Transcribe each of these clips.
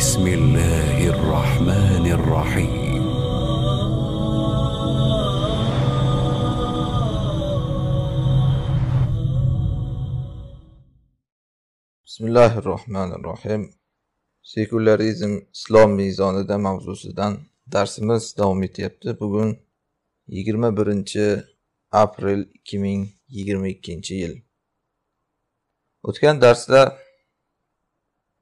بسم الله الرحمن الرحيم بسم الله الرحمن الرحيم sekularizm islom mezonida mavzusidan darsimiz davom etyapti bugun yigirma birinchi aprel ikki ming yigirma ikkinchi yil o'tgan darsda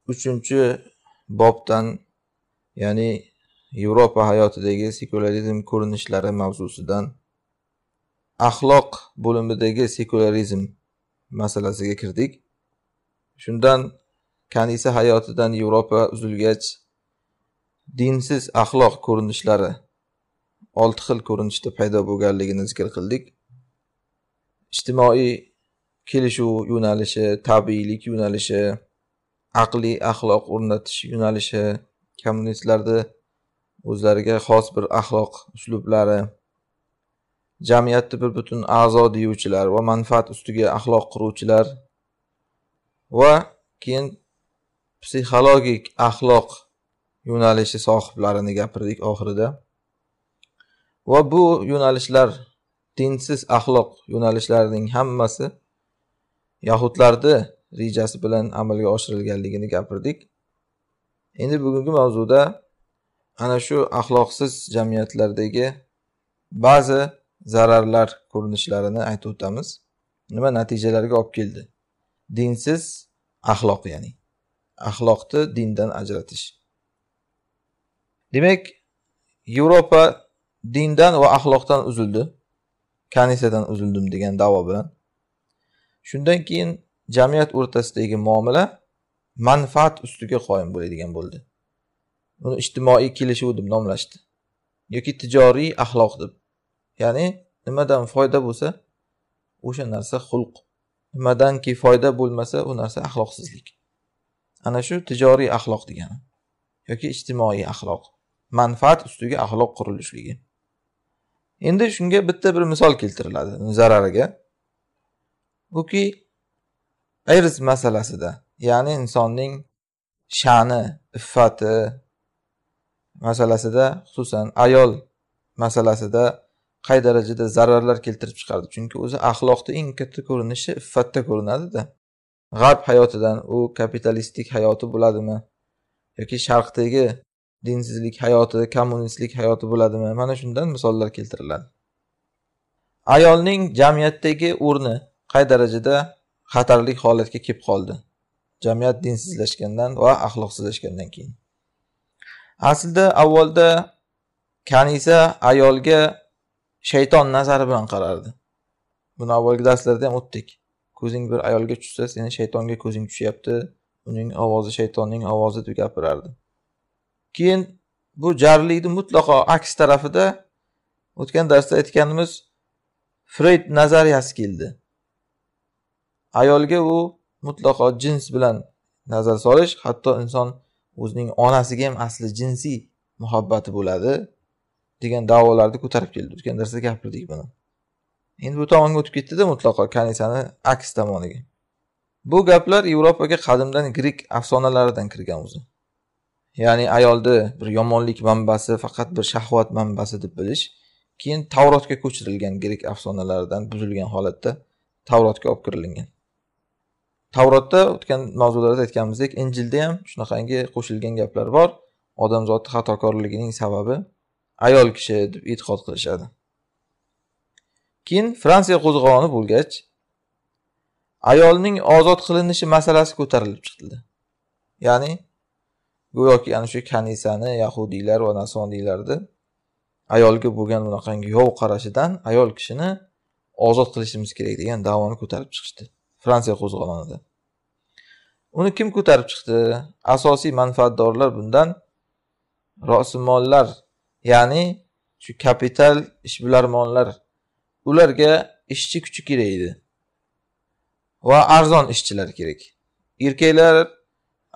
uchinchi bobdan ya'ni yevropa hayotidagi sekularizm ko'rinishlari mavzusidan axloq bo'limidagi sekularizm masalasiga kirdik shundan kanisa hayotidan yevropa uzilgach dinsiz axloq ko'rinishlari olti xil ko'rinishda paydo bo'lganligini zikr qildik ijtimoiy kelishuv yo'nalishi tabiiylik yo'nalishi aqliy axloq o'rnatish yo'nalishi kommunistlarda o'zlariga xos bir axloq uslublari jamiyatni bir butun a'zo deyuvchilar va manfaat ustiga axloq quruvchilar va keyin psixologik axloq yo'nalishi sohiblarini gapirdik oxirida va bu yo'nalishlar dinsiz axloq yo'nalishlarining hammasi yahudlarni rejasi bilan amalga oshirilganligini gapirdik endi bugungi mavzuda ana shu axloqsiz jamiyatlardagi ba'zi zararlar ko'rinishlarini aytib o'tamiz nima natijalarga olib keldi dinsiz axloq ya'ni axloqni dindan ajratish demak yevropa dindan va axloqdan uzildi kanisadan uzildim degan davo bilan shundan keyin jamiyat o'rtasidagi muomala manfaat ustiga qoyim bo'ladigan bo'ldi uni ijtimoiy kelishuv deb nomlashdi yoki tijoriy axloq deb ya'ni nimadan foyda bo'lsa o'sha narsa xulq nimadanki foyda bo'lmasa u narsa axloqsizlik ana shu tijoriy axloq degani yoki ijtimoiy axloq manfaat ustiga axloq qurilishligi endi shunga bitta bir misol keltiriladi zarariga buki irz masalasida ya'ni insonning sha'ni iffati masalasida xususan ayol masalasida qay darajada zararlar keltirib chiqardi chunki o'zi axloqni eng katta ko'rinishi iffatda ko'rinadida g'arb hayotidan u kapitalistik hayoti bo'ladimi yoki sharqdagi dinsizlik hayoti kommunistlik hayoti bo'ladimi mana shundan misollar keltiriladi ayolning jamiyatdagi o'rni qay darajada xatarlik holatga kelib qoldi jamiyat dinsizlashgandan va axloqsizlashgandan keyin aslida avvalda kanisa ayolga shayton nazari bilan qarardi buni avvalgi darslarda ham o'tdik ko'zing bir ayolga tushsa seni shaytonga ko'zing tushyapti uning ovozi shaytonning ovozi deb gapirardi keyin bu jarlikni mutlaqo aks tarafida o'tgan darsda aytganimiz freyd nazariyasi keldi ayolga u mutlaqo jins bilan nazar solish hatto inson o'zining onasiga ham asli jinsiy muhabbati bo'ladi degan davolarni ko'tarib keldi o'tgan darsda gapirdik buni endi bu tomonga o'tib ketdida mutlaqo kanisani aks tomoniga bu gaplar yevropaga qadimdan grek afsonalaridan kirgan o'zi ya'ni ayolni bir yomonlik manbasi faqat bir shahvat manbasi deb bilish keyin tavrotga ko'chirilgan grek afsonalaridan buzilgan holatda tavrotga olib kirilingan tavrotda o'tgan mavzularda aytganimizdek injilda ham shunaqangi qo'shilgan gaplar bor odamzodni xatokorligining sababi ayol kishi deb e'tiqod qilishadi keyin fransiya qo'zg'oloni bo'lgach ayolning ozod qilinishi masalasi ko'tarilib chiqildi ya'ni go'yoki ana shu kanisani yahudiylar va nasoniylarni ayolga bo'lgan unaqangi yov qarashidan ayol kishini ozod qilishimiz kerak degan davoni ko'tarib chiqishdi fransiya qo'zg'olonida uni kim ko'tarib chiqdi asosiy manfaatdorlar bundan rosimollar ya'ni shu kapital ishbilarmonlar ularga ishchi kuchi kerak edi va arzon ishchilar kerak erkaklar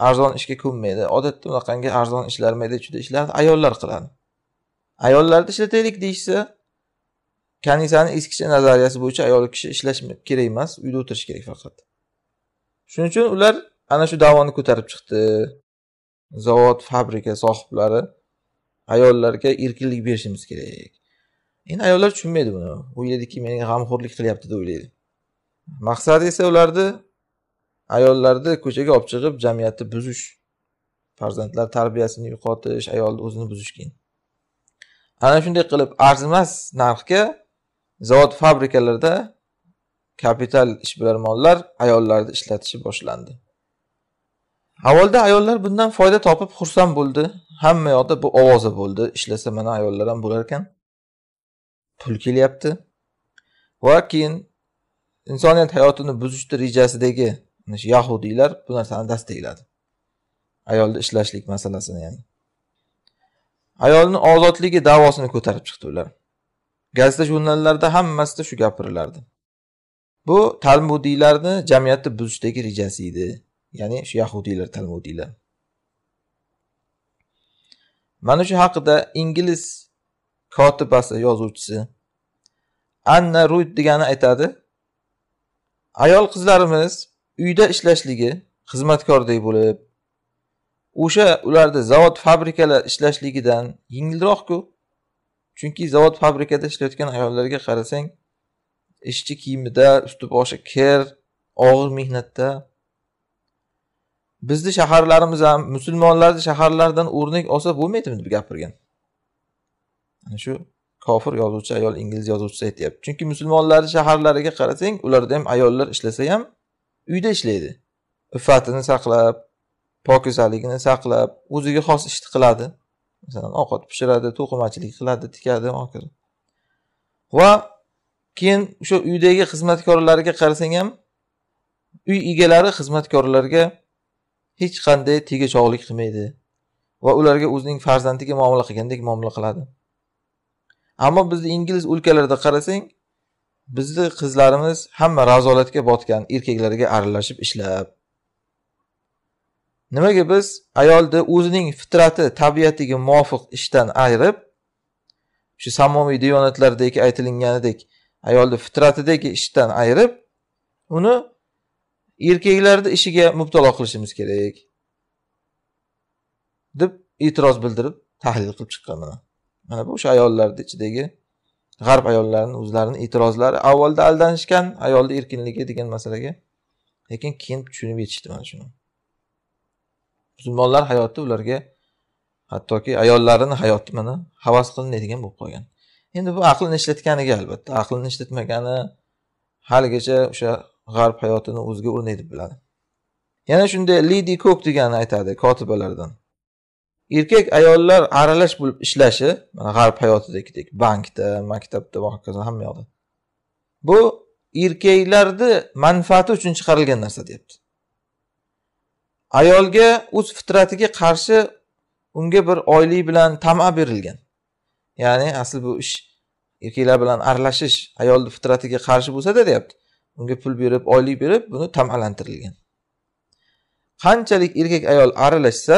arzon ishga ko'nmaydi odatda unaqangi arzon ishlar maydachuda ishlarni ayollar qiladi ayollarni ishlataylik deyishsa kanisani eskicha nazariyasi bo'yicha ayol kishi ishlash kerak emas uyda o'tirish kerak faqat shuning uchun ular ana shu davoni ko'tarib chiqdi zavod fabrika sohiblari ayollarga erkinlik berishimiz kerak endi ayollar tushunmaydi buni o'ylaydiki menga g'amxo'rlik qilyapti deb o'ylaydi maqsadi esa ularni ayollarni ko'chaga olib chiqib jamiyatni buzish farzandlar tarbiyasini yo'qotish ayolni o'zini buzish keyin ana shunday qilib arzimas narxga zavod fabrikalarda kapital ishbilarmonlar ayollarni ishlatishi boshlandi avvalda ayollar bundan foyda topib xursand bo'ldi hamma yoqda bu ovoza bo'ldi ishlasa mana ayollar ham bo'lar ekan pul kelyapti va keyin insoniyat hayotini buzishni rejasidagi yahudiylar bu narsani dastakladi ayolni ishlashlik masalasini ya'ni ayolni ozodligi davosini ko'tarib chiqdi ular gazeta jurnallarda hammasida shu gapirilardi bu talmudiylarni jamiyatni buzishdagi rejasi edi ya'ni shu yahudiylar talmudiylar mana shu haqida ingliz kotibasi yozuvchisi anna ruyd degani aytadi ayol qizlarimiz uyda ishlashligi xizmatkordek bo'lib o'sha ularni zavod fabrikalar ishlashligidan yengilroqku chunki zavod fabrikada ishlayotgan ayollarga qarasang ishchi kiyimida usti boshi kir og'ir mehnatda bizni shaharlarimiz ham musulmonlarni shaharlaridan o'rnak olsa bo'lmaydimi deb gapirgan ana shu kofir yozuvchi ayol ingliz yozuvchisi aytyapti chunki musulmonlarni shaharlariga qarasang ularda ham ayollar ishlasa ham uyda ishlaydi iffatini saqlab pokizaligini saqlab o'ziga xos ishni qiladi masalan ovqat pishiradi to'qimachilik qiladi tikadi hokazo va keyin o'sha uydagi xizmatkorlarga qarasang ham uy egalari xizmatkorlarga hech qanday tegajog'lik qilmaydi va ularga o'zining farzandiga muomala qilgandek muomala qiladi ammo bizni ingliz o'lkalarida qarasang bizni qizlarimiz hamma razolatga botgan erkaklarga aralashib ishlab nimaga biz ayolni o'zining fitrati tabiatiga muvofiq ishdan ayirib shu samoviy diyonatlardagi aytilinganidek ayolni fitratidagi ishdan ayirib uni erkaklarni ishiga mubtalo qilishimiz kerak deb e'tiroz bildirib tahlil qilib chiqqan mana mana bu o'sha ayollarni ichidagi g'arb ayollarini o'zlarini e'tirozlari avvalda aldanishgan ayolni erkinligi degan masalaga lekin keyin tushunib yetishdi mana shuni musulmonlar hayoti ularga hattoki ayollarini hayoti mana havas qilinadigan bo'lib qolgan endi bu aqlni ishlatganiga albatta aqlni ishlatmagani haligacha o'sha g'arb hayotini o'ziga o'rnak deb biladi yana shunday lidi kok degani aytadi kotibalardan erkak ayollar aralash bo'lib ishlashi g'arb hayotidagidek bankda maktabda va hokazo hamma yoqda bu erkaklarni manfaati uchun chiqarilgan narsa deyapti ayolga o'z fitratiga qarshi unga bir oylik bilan tama berilgan ya'ni asli bu ish erkaklar bilan aralashish ayolni fitratiga qarshi bo'lsada deyapti unga pul berib oylik berib buni tamalantirilgan qanchalik erkak ayol aralashsa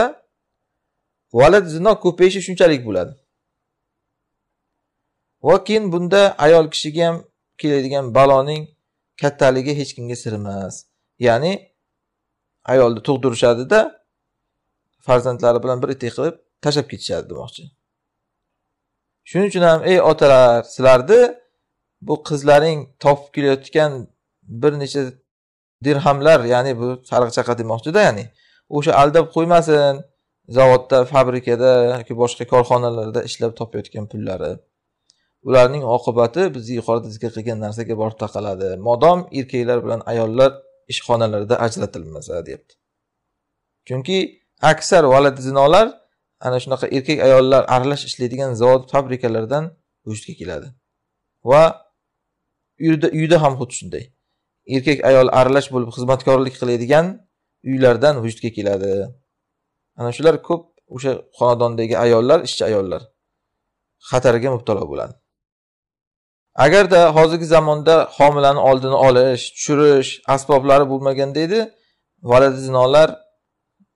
valad zino ko'payishi shunchalik bo'ladi va keyin bunda ayol kishiga ham keladigan baloning kattaligi hech kimga sir emas ya'ni ayolni tug'dirishadida farzandlari bilan bir etak qilib tashlab ketishadi demoqchi shuning uchun ham ey otalar sizlarni bu qizlaring topib kelayotgan bir necha dirhamlar ya'ni bu chaqa demoqchida ya'ni o'sha aldab qo'ymasin zavodda fabrikada yoki boshqa korxonalarda ishlab topayotgan pullari ularning oqibati biz yuqorida zikr qilgan narsaga borib taqaladi modom erkaklar bilan ayollar ishxonalarda ajratilmasa deyapti chunki aksar valad zinolar ana shunaqa erkak ayollar aralash ishlaydigan zavod fabrikalardan vujudga keladi va uyda ham xuddi shunday erkak ayol aralash bo'lib xizmatkorlik qiladigan uylardan vujudga keladi ana shular ko'p o'sha xonadondagi ayollar ishchi ayollar xatarga mubtalo bo'ladi agarda hozirgi zamonda homilani oldini olish tushirish asboblari bo'lmaganda edi valadi zinolar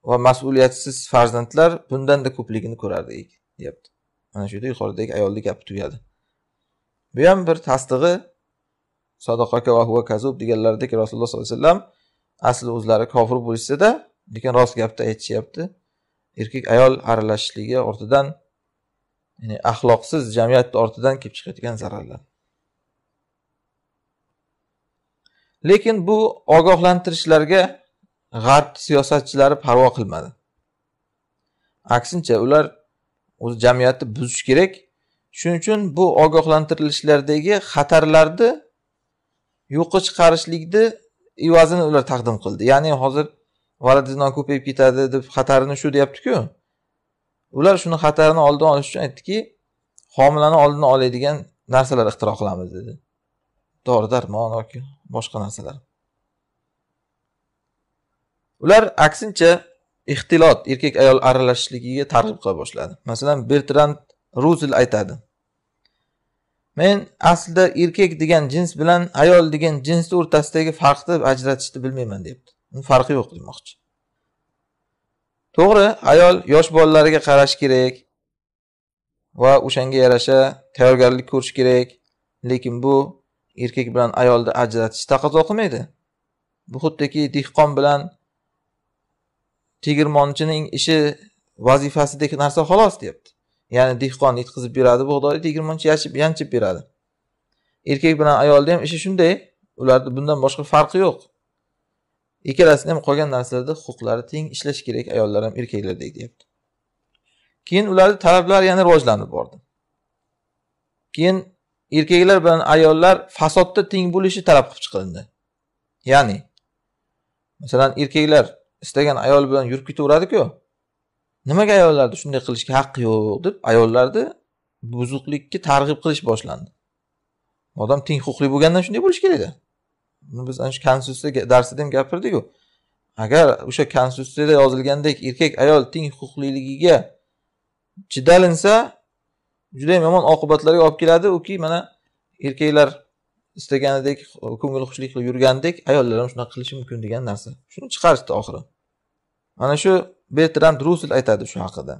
va mas'uliyatsiz farzandlar bundanda ko'pligini ko'rardik deyapti mana shu yerda yuqoridagi ayolni gapi tugadi bu ham bir tasdig'i sadaqaka va huva kazub deganlaridek rasululloh sollallohu alayhi vasallam asli o'zlari kofir bo'lishsada lekin rost gapni aytishyapti erkak ayol aralashishligi ortidan ya'ni axloqsiz jamiyatni ortidan kelib chiqadigan zararlar lekin bu ogohlantirishlarga g'arb siyosatchilari parvo qilmadi aksincha ular o'zi jamiyatni buzish kerak shuning uchun bu ogohlantirilishlardagi xatarlarni yo'qqa chiqarishlikni evazini ular taqdim qildi ya'ni hozir varaddiznon ko'payib ketadi deb xatarini shu deyaptiku ular shuni xatarini oldini olish uchun aytdiki homilani oldini oladigan narsalar ixtiro qilamiz dedi dori darmon yoki boshqa narsalar ular aksincha ixtilot erkak ayol aralashishligiga targ'ib qila boshladi masalan bertrand ruzel aytadi men aslida erkak degan jins bilan ayol degan jinsni o'rtasidagi farqni ajratishni bilmayman deyapti farqi yo'q demoqchi to'g'ri ayol yosh bolalarga qarash kerak va o'shanga yarasha tayyorgarlik ko'rish kerak lekin bu erkak bilan ayolni ajratish taqozo qilmaydi bu xuddiki dehqon bilan tegirmonchining ishi vazifasidek narsa xolos deyapti ya'ni dehqon yetkazib beradi bug'doyni tegirmonchi yashib yanchib beradi erkak bilan ayolni ham ishi shunday ularni bundan boshqa farqi yo'q ikkalasini ham qolgan narsalarda huquqlari teng ishlashi kerak ayollar ham erkaklardek deyapti keyin ularni talablari yana rivojlanib bordi keyin erkaklar bilan ayollar fasodda teng bo'lishi talab qilib chiqildi ya'ni masalan erkaklar istagan ayol bilan yurib ketaveradiku nimaga ayollarni shunday qilishga haqqi yo'q deb ayollarni buzuqlikka targ'ib qilish boshlandi odam teng huquqli bo'lgandan shunday bo'lishi kerakda buni biz ana shu konstitutsiya darsida ham gapirdiku agar o'sha konstitutsiyada yozilgandek erkak ayol teng huquqliligiga chidalinsa juda yomon oqibatlarga olib keladi uki mana erkaklar istaganidek ko'ngil xushlik qilib yurgandek ayollar ham shunaqa qilishi mumkin degan narsa shuni chiqarishdi oxiri mana shu bertrand drusil aytadi shu haqida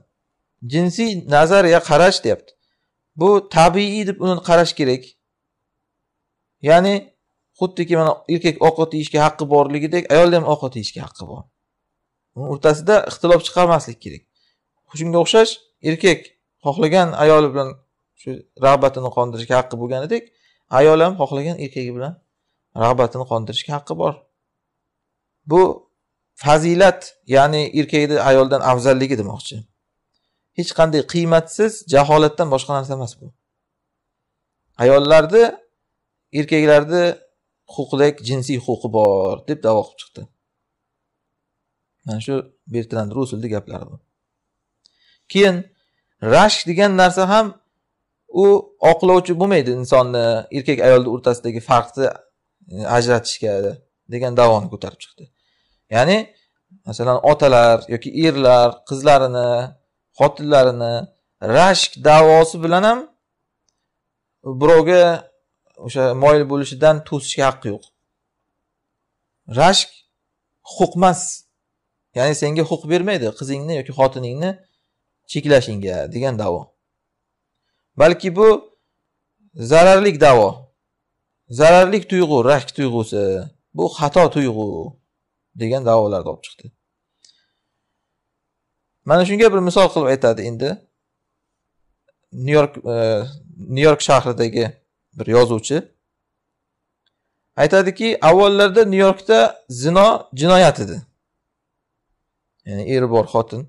jinsiy nazariya qarash deyapti bu tabiiy deb uni qarash kerak ya'ni xuddiki mana erkak ovqat yeyishga haqqi borligidek ayolni ham ovqat yeyishga haqqi bor uni o'rtasida ixtilof chiqarmaslik kerak shunga o'xshash erkak xohlagan ayoli bilan shu rag'batini qondirishga haqqi bo'lganidek ayol ham xohlagan erkagi bilan rag'batini qondirishga haqqi bor bu fazilat ya'ni erkakni ayoldan afzalligi demoqchi hech qanday qiymatsiz jaholatdan boshqa narsa emas bu ayollarni erkaklarni huquqidek jinsiy huquqi bor deb davo qilib chiqdi mana shu bertrand rusulni gaplari bu keyin rashk degan narsa ham u oqlovchi bo'lmaydi insonni erkak ayolni o'rtasidagi farqni ajratishga degan davoni ko'tarib chiqdi ya'ni masalan otalar yoki erlar qizlarini xotinlarini rashk davosi bilan ham birovga o'sha moyil bo'lishidan to'sishga haqqi yo'q rashk huquqmas ya'ni senga huquq bermaydi qizingni yoki xotiningni cheklashingga degan davo balki bu zararlik davo zararlik tuyg'u rashk tuyg'usi bu xato tuyg'u degan davolarni olib chiqdi mana shunga bir misol qilib aytadi endi nyu york e, nyu york shahridagi bir yozuvchi aytadiki avvallarda nyu yorkda zino jinoyat edi ya'ni eri bor xotin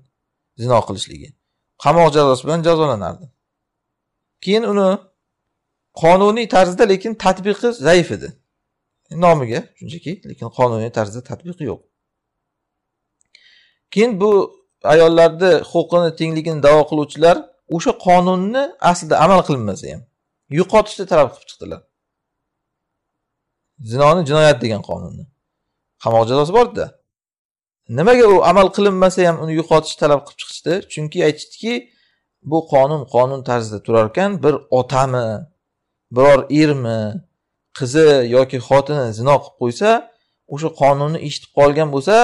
zino qilishligi qamoq jazosi bilan jazolanardi keyin uni qonuniy tarzda lekin tatbiqi zaif edi nomiga shunchaki lekin qonuniy tarzda tatbiqi yo'q keyin bu ayollarni huquqini tengligini davo qiluvchilar o'sha qonunni aslida amal qilinmasa ham yo'qotishni talab qilib chiqdilar zinoni jinoyat degan qonunni qamoq jazosi borda nimaga u amal qilinmasa ham uni yo'qotishni talab qilib chiqishdi chunki aytishdiki bu qonun qonun tarzida turar ekan bir otami biror ermi qizi yoki xotini zino qilib qo'ysa o'sha qonunni eshitib qolgan bo'lsa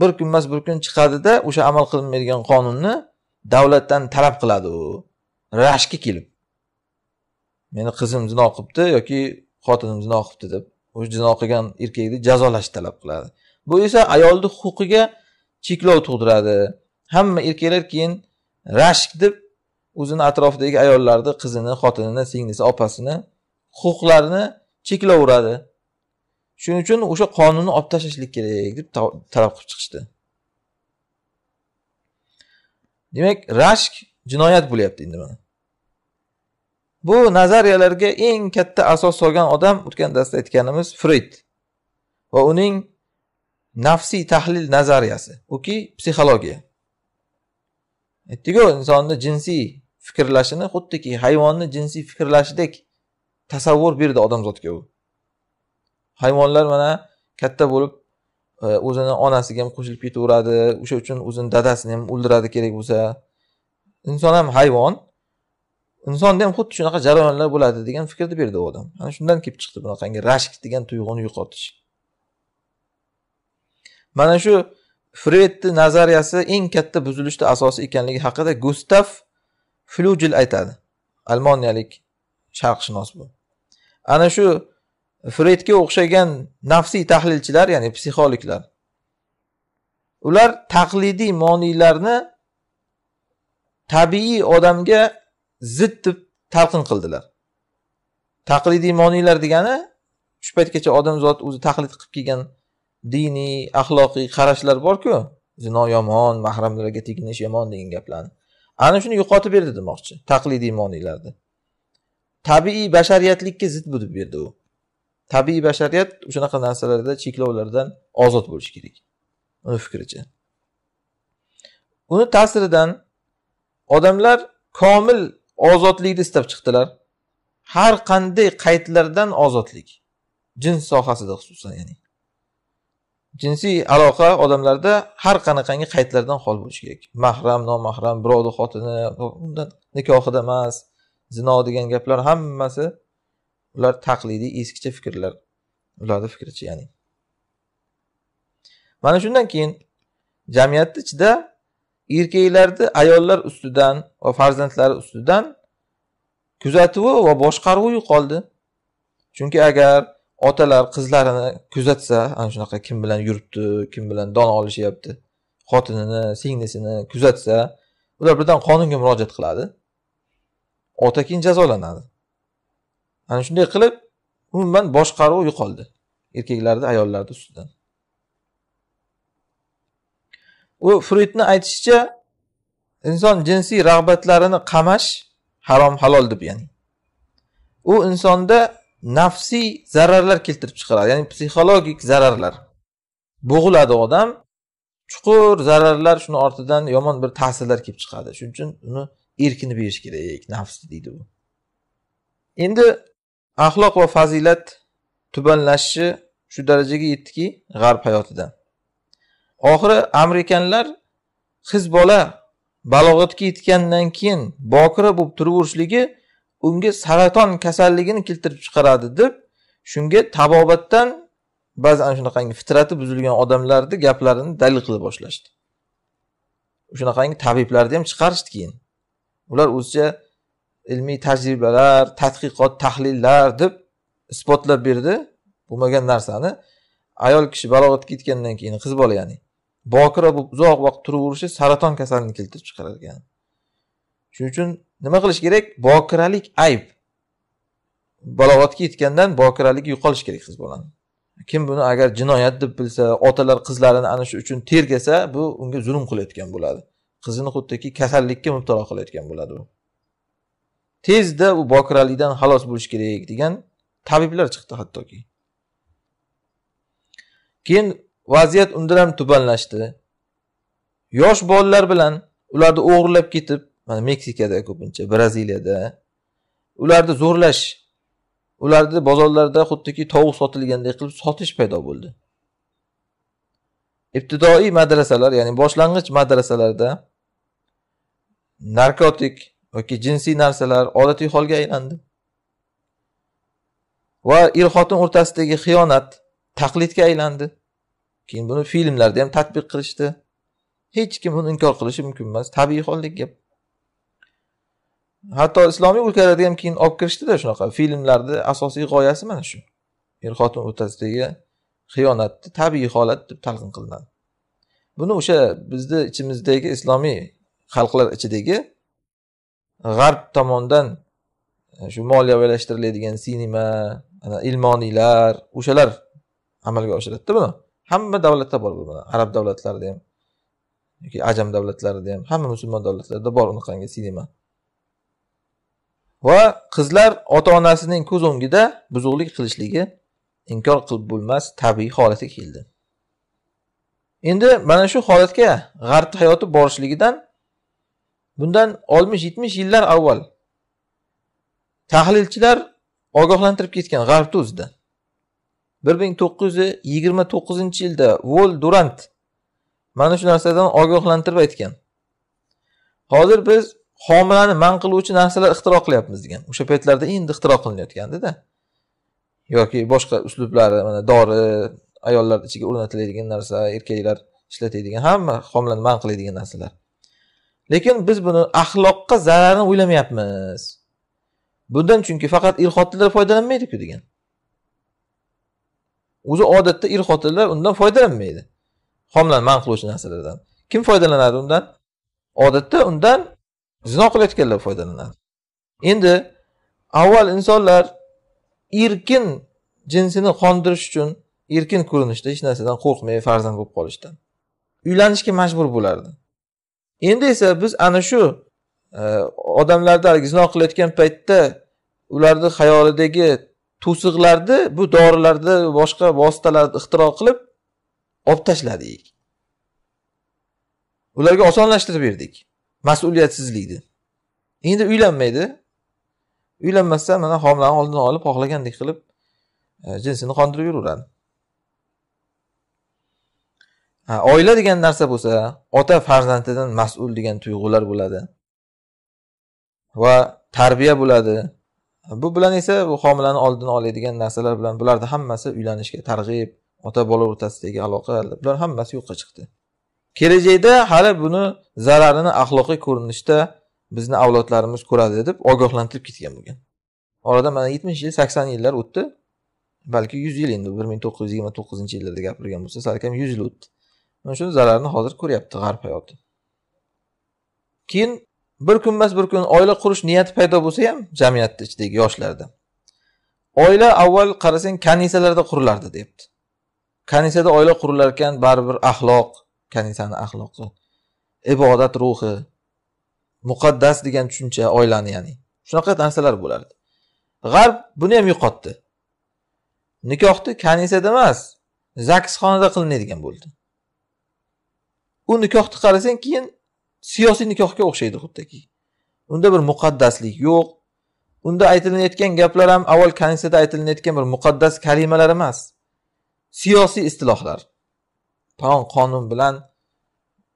bir kun emas bir kun chiqadida o'sha amal qilinmaydigan qonunni davlatdan talab qiladi u rashkka kelib meni qizim zino qilibdi yoki xotinim zino qilibdi deb o'sha zino qilgan erkakni jazolashni talab qiladi bu esa ayolni huquqiga cheklov tug'diradi hamma erkaklar keyin rashk deb o'zini atrofidagi ayollarni qizini xotinini singlisi opasini huquqlarini cheklaveradi shuning uchun o'sha qonunni olib tashlashlik kerak deb talab qilib chiqishdi demak rashk jinoyat bo'lyapti endi mana bu nazariyalarga eng katta asos solgan odam o'tgan darsda aytganimiz freyd va uning nafsiy tahlil nazariyasi uki psixologiya aytdiku insonni jinsiy fikrlashini xuddiki hayvonni jinsiy fikrlashidek tasavvur berdi odamzodga u hayvonlar mana katta bo'lib e, o'zini onasiga ham qo'shilib ketaveradi o'sha uchun o'zini dadasini ham o'ldiradi kerak bo'lsa inson ham hayvon insonda ham xuddi shunaqa jarayonlar bo'ladi degan fikrni berdi u odam ana shundan kelib chiqdi bunaqangi rashk degan tuyg'uni yo'qotish mana shu freydni nazariyasi eng katta buzilishni asosi ekanligi haqida gustav flujil aytadi almoniyalik sharqshunos bu ana shu freydga o'xshagan nafsiy tahlilchilar ya'ni psixologlar ular taqlidiy moniylarni tabiiy odamga zid deb talqin qildilar taqlidiy moniylar degani shu paytgacha odamzod o'zi taqlid qilib kelgan diniy axloqiy qarashlar borku zino yomon mahramlarga teginish yomon degan gaplarni ana shuni yo'qotib berdi demoqchi taqlidiy moniylarni tabiiy bashariyatlikka zid bo'lib deb berdi u tabiiy bashariyat o'shanaqa narsalarda cheklovlardan ozod bo'lishi kerak uni fikricha uni ta'siridan odamlar komil ozodlikni istab chiqdilar har qanday qaydlardan ozodlik jins sohasida xususan ya'ni jinsiy aloqa odamlarda har qanaqangi qaydlardan xoli bo'lishi kerak mahram nomahram birovni xotini undan nikohida emas zino degan gaplar hammasi ular taqlidiy eskicha fikrlar ularni fikrichi ya'ni mana shundan keyin jamiyatni ichida erkaklarni ayollar ustidan va farzandlari ustidan kuzatuvi va boshqaruvi yo'qoldi chunki agar otalar qizlarini kuzatsa ana shunaqa kim bilan yuribdi kim bilan don olishyapti xotinini singlisini kuzatsa ular birdan qonunga murojaat qiladi ota keyin jazolanadi ana shunday qilib umuman boshqaruv yo'qoldi erkaklarni ayollarni ustidan u freudni aytishicha inson jinsiy rag'batlarini qamash harom halol deb ya'ni u insonda nafsiy zararlar keltirib chiqaradi ya'ni psixologik zararlar bo'g'iladi odam chuqur zararlar shuni ortidan yomon bir ta'sirlar kelib chiqadi shuning uchun uni erkin berish kerak nafsni deydi bu endi axloq va fazilat tubanlashishi shu darajaga yetdiki g'arb hayotida oxiri amerikanlar hizbola balog'atga yetgandan keyin bokira bo'lib turaverishligi unga saraton kasalligini keltirib chiqaradi deb shunga tabobatdan ba'zi ana shunaqangi fitrati buzilgan odamlarni gaplarini dalil qila boshlashdi shunaqangi tabiblarni ham chiqarishdi keyin ular o'zicha ilmiy tajribalar tadqiqot tahlillar deb isbotlab berdi bo'lmagan narsani ayol kishi balog'atga yetgandan keyin qiz bola ya'ni bokira bo'lib uzoq vaqt turaverishi saraton kasalini keltirib chiqarar ekan shuning uchun nima qilish kerak bokiralik ayb balog'atga yetgandan bokiraligi yo'qolishi kerak qiz bolani kim buni agar jinoyat deb bilsa otalar qizlarini ana shu uchun tergasa bu unga zulm qilayotgan bo'ladi qizini xuddiki kasallikka mubtalo qilayotgan bo'ladi u tezda u bokiralikdan xalos bo'lish kerak degan tabiblar chiqdi hattoki keyin vaziyat undan ham tubanlashdi yosh bolalar bilan ularni o'g'irlab ketib mana meksikada ko'pincha braziliyada ularni zo'rlash ularni bozorlarda xuddiki tovuq sotilganday qilib sotish paydo bo'ldi ibtidoiy madrasalar ya'ni boshlang'ich madrasalarda narkotik yoki jinsiy narsalar odatiy holga aylandi va er xotin o'rtasidagi xiyonat taqlidga aylandi keyin buni filmlarda ham tadbiq qilishdi hech kim buni inkor qilishi mumkin emas tabiiy holdek gap hatto islomiy o'lkalarda ham keyin olib kirishdida shunaqa filmlarni asosiy g'oyasi mana shu er xotin o'rtasidagi xiyonatni tabiiy holat deb talqin qilinadi buni o'sha bizni ichimizdagi islomiy xalqlar ichidagi g'arb tomonidan e, shu moliyaviylashtiriladigan sinema ilmoniylar o'shalar amalga oshiradida buni hamma davlatda bor bu arab davlatlarida ham yoki ajam davlatlarida ham hamma musulmon davlatlarda bor unaqangi sinema va qizlar ota onasining ko'z o'ngida buzuqlik qilishligi inkor qilib bo'lmas tabiiy holatga keldi endi mana shu holatga g'arb hayoti borishligidan bundan 60-70 yillar avval tahlilchilar ogohlantirib ketgan g'arbni o'zida bir ming to'qqiz yuz yigirma to'qqizinchi yilda vol durant mana shu narsadan ogohlantirib aytgan hozir biz homilani man qiluvchi narsalar ixtiro qilyapmiz degan o'sha paytlarda endi ixtiro qilinayotgandida yoki boshqa uslublari mana dori ayollar ichiga o'rnatiladigan narsa erkaklar ishlatadigan hamma homilani man qiladigan narsalar lekin biz buni axloqqa zararini o'ylamayapmiz bundan chunki faqat er xotinlar foydalanmaydiku degan o'zi odatda er xotinlar undan foydalanmaydi homilani man qiluvchi narsalardan kim foydalanadi undan odatda undan zino qilayotganlar foydalanadi endi avval insonlar erkin jinsini qondirish uchun erkin ko'rinishda hech narsadan qo'rqmay farzand bo'lib qolishdan uylanishga majbur bo'lardi endi esa biz ana shu e, odamlarni haligi zino qilayotgan paytda ularni xayolidagi to'siqlarni bu dorilarda boshqa vositalarni ixtiro qilib olib tashladik ularga osonlashtirib berdik mas'uliyatsizlikni endi uylanmaydi uylanmasdan mana homilani oldini olib xohlagandek qilib e, jinsini qondirib yuraveradi ha oila degan narsa bo'lsa ota farzandidan mas'ul degan tuyg'ular bo'ladi va tarbiya bo'ladi bu bilan esa bu homilani oldini oladigan narsalar bilan bularni hammasi uylanishga targ'ib ota bola o'rtasidagi aloqa bular hammasi yo'qqa chiqdi kelajakda hali buni zararini axloqiy ko'rinishda bizni avlodlarimiz ko'radi deb ogohlantirib ketgan bo'lgan oradan mana yetmish yil sakson yillar o'tdi balki yuz yil endi bir ming to'qqiz yuz yigirma to'qqizinchi yillarda gapirgan bo'lsa salkam yuz yil o'tdi mana shu zararni hozir ko'ryapti g'arb hayoti keyin bir kun emas bir kun oila qurish niyati paydo bo'lsa ham jamiyatni ichidagi yoshlarda oila avval qarasang kanisalarda qurilardi deyapti kanisada oila qurilar ekan baribir axloq kanisani axloqi ibodat ruhi muqaddas degan tushuncha oilani ya'ni shunaqa narsalar bo'lardi g'arb buni ham yo'qotdi nikohni kanisada emas zaksxonada qilinadigan bo'ldi u nikohni qarasang keyin siyosiy nikohga o'xshaydi xuddiki unda bir muqaddaslik yo'q unda aytilinayotgan gaplar ham avval konsida aytilinayotgan bir muqaddas kalimalar emas siyosiy istilohlar falon qonun bilan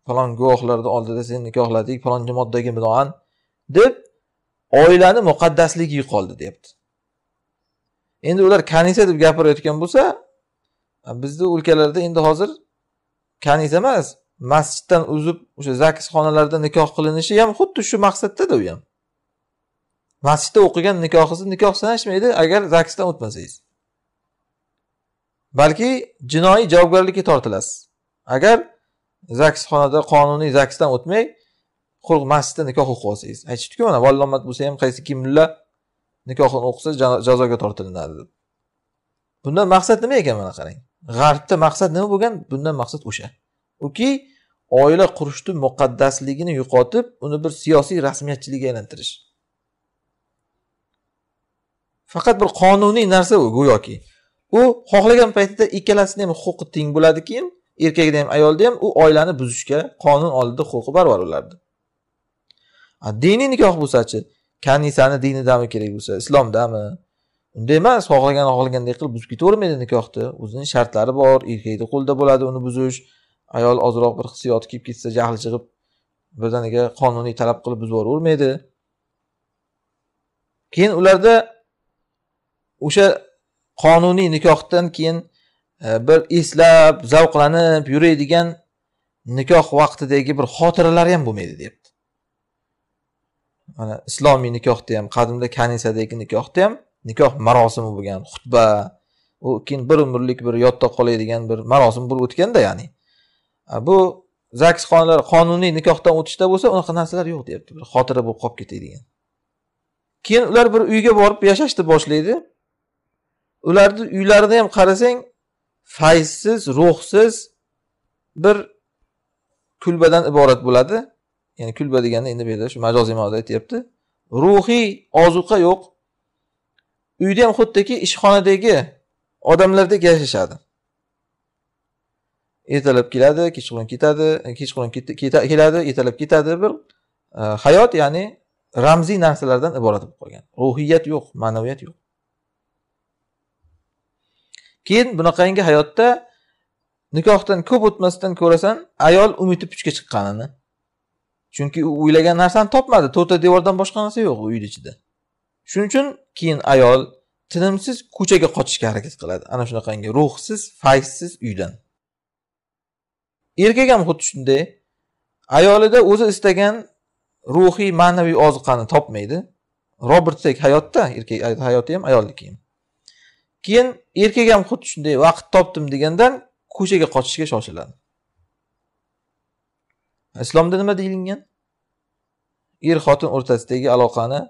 falon guvohlarni oldida seni nikohladik falonchi moddaga binoan deb oilani muqaddasligi yo'qoldi deyapti endi ular kanisa deb gapirayotgan bo'lsa bizni o'lkalarda endi hozir kanisa emas masjiddan uzib o'sha zakis xonalarda nikoh qilinishi ham xuddi shu maqsaddada u ham masjidda o'qigan nikohingizni nikoh sanashmaydi agar zakisdan o'tmasangiz balki jinoiy javobgarlikka tortilasiz agar xonada qonuniy zakisdan o'tmay quruq masjidda nikoh o'qib olsangiz aytishdiku mana vallomat bo'lsa ham qaysi kim mulla nikohini o'qisa jazoga tortilinadi deb bundan maqsad nima ekan mana qarang g'arbda maqsad nima bo'lgan bundan maqsad o'sha uki oila qurishni muqaddasligini yo'qotib uni bir siyosiy rasmiyatchilikka aylantirish faqat bir qonuniy narsa u go'yoki u xohlagan paytida ikkalasini ham huquqi teng bo'ladi keyin erkakda ham ayolda ham u oilani buzishga qonun oldida huquqi barobar ularni diniy nikoh bo'lsachi kanisani dinidami kerak bo'lsa islomdami unday emas xohlagan xohlaganday qilib buzib ketavermaydi nikohni o'zini shartlari bor erkakni qo'lida bo'ladi uni buzish ayol ozroq bir hissiyoti kelib ketsa jahli chiqib birdaniga qonuniy talab qilib buzib yuboravermaydi keyin ularda o'sha qonuniy nikohdan keyin e, bir eslab zavqlanib yuradigan nikoh vaqtidagi bir xotiralari ham bo'lmaydi deyapti mana islomiy nikohda ham qadimda kanisadagi nikohda ham nikoh marosimi bo'lgan xutba u keyin bir umrlik bir yodda qoladigan bir marosim bo'lib o'tganda ya'ni bu zaks xonlar qonuniy nikohdan o'tishda bo'lsa unaqa narsalar yo'q deyapti bir xotira bo'lib qolib ketay degan keyin ular bir uyga borib yashashni boshlaydi ularni uylarini ham qarasang fayzsiz ruhsiz bir kulbadan iborat bo'ladi ya'ni kulba deganda endi bu yerda shu majoziy ma'noda aytyapti ruhiy ozuqa yo'q uyda ham xuddiki ishxonadagi odamlardek yashashadi ertalab keladi kechqurun ketadi e, kechqurun keladi ertalab ketadi bir e, hayot ya'ni ramziy narsalardan iborat bo'lib qolgan ruhiyat yo'q ma'naviyat yo'q keyin bunaqangi hayotda nikohdan ko'p o'tmasdan ko'rasan ayol umidi puchga chiqqanini chunki u o'ylagan narsani topmadi to'rtta devordan boshqa narsa yo'q uyni ichida shuning uchun keyin ayol tinimsiz ko'chaga qochishga harakat qiladi ana shunaqangi ruhsiz fayzsiz uydan erkak ham xuddi shunday ayolida o'zi istagan ruhiy ma'naviy ozuqani topmaydi robertdek hayotda erkak hayoti ham ayolniki ham keyin erkak ham xuddi shunday vaqt topdim degandan ko'chaga qochishga shoshiladi islomda nima deyilgan er xotin o'rtasidagi aloqani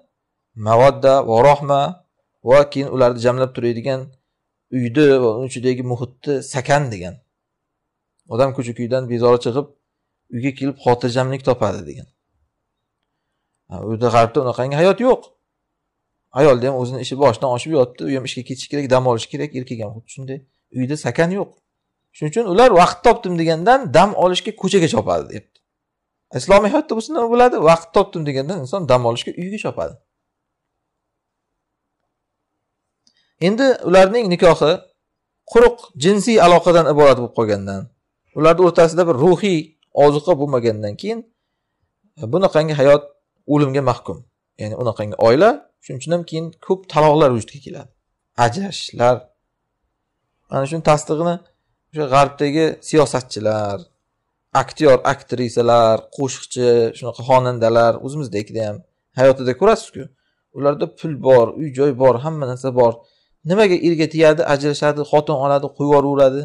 mavadda va rohma va keyin ularni jamlab turadigan uyni va uni ichidagi muhitni sakan degan odam uydan bezori chiqib uyga kelib xotirjamlik topadi degan o'da g'arbda unaqangi hayot yo'q ayolni ham o'zini ishi boshidan oshib yotdi u ham ishga ketishi kerak dam olishi kerak erkak ham xuddi shunday uyda sakan yo'q shuning uchun ular vaqt topdim degandan dam olishga ko'chaga chopadi deyapti islomiy hayotda bo'lsa nima bo'ladi vaqt topdim degandan inson dam olishga uyga chopadi endi ularning nikohi quruq jinsiy aloqadan iborat bo'lib qolgandan ularni o'rtasida bir ruhiy ozuqa bo'lmagandan keyin e, bunaqangi hayot o'limga mahkum ya'ni unaqangi oila shuning uchun ham keyin ko'p taloqlar vujudga keladi ajrashishlar mana shuni tasdig'ini o'sha g'arbdagi siyosatchilar aktyor aktrisalar qo'shiqchi shunaqa xonandalar o'zimizdagida ham hayotida ko'rasizku ularda pul bor uy joy bor hamma narsa bor nimaga erga tegadi ajrashadi xotin oladi qo'yib yuboraveradi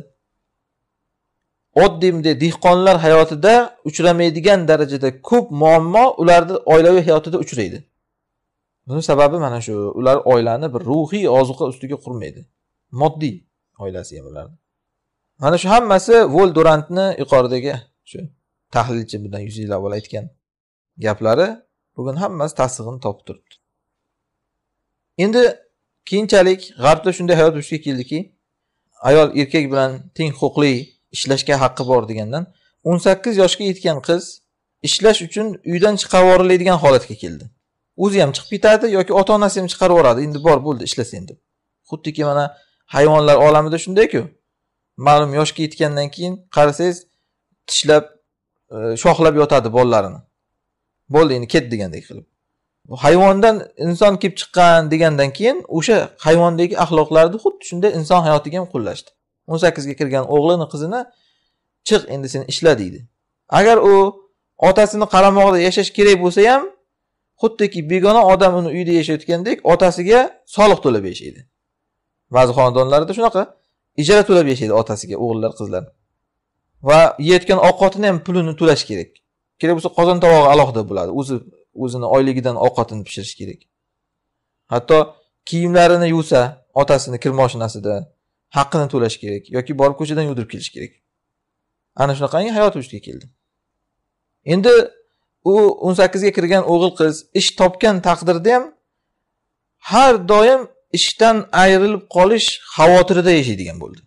oddiy bunday dehqonlar hayotida uchramaydigan darajada ko'p muammo ularni oilaviy hayotida uchraydi buni sababi mana shu ular oilani bir ruhiy ozuqa ustiga qurmaydi moddiy oilasi ham ularni mana shu hammasi vol durantni yuqoridagi shu tahlilchi bundan yuz yil avval aytgan gaplari bugun hammasi tasdig'ini topib turibdi endi keyinchalik g'arbda shunday hayot vujudga keldiki ayol erkak bilan teng huquqli ishlashga haqqi bor degandan o'n sakkiz yoshga yetgan qiz ishlash uchun uydan chiqarib yuboriladigan holatga keldi o'zi ham chiqib ketadi yoki ota onasi ham chiqarib yuboradi endi bor bo'ldi ishla sen deb xuddiki mana hayvonlar olamida shundayku ma'lum yoshga yetgandan keyin qarasangiz tishlab e, shoxlab yotadi bolalarini bo'ldi endi ket degandek qilib hayvondan inson kelib chiqqan degandan keyin o'sha hayvondagi axloqlarni xuddi shunday inson hayotiga ham qo'llashdi o'n sakkizga kirgan o'g'lini qizini chiq endi sen ishla deydi agar u otasini qaramog'ida yashash kerak bo'lsa ham xuddiki begona odam uni uyida yashayotgandek otasiga soliq to'lab yashaydi ba'zi xonadonlarda shunaqa ijara to'lab yashaydi otasiga o'g'illar qizlar va yeyotgan ovqatini ham pulini to'lash kerak kerak bo'lsa qozon tovog'i alohida bo'ladi o'zi o'zini oyligidan ovqatini pishirish kerak hatto kiyimlarini yuvsa otasini kir moshinasida haqqini to'lash kerak yoki borib ko'chadan yudirib kelish kerak ana shunaqangi hayot vujudga keldi endi u o'n sakkizga kirgan o'g'il qiz ish topgan taqdirda ham har doim ishdan ayrilib qolish xavotirida yashaydigan bo'ldi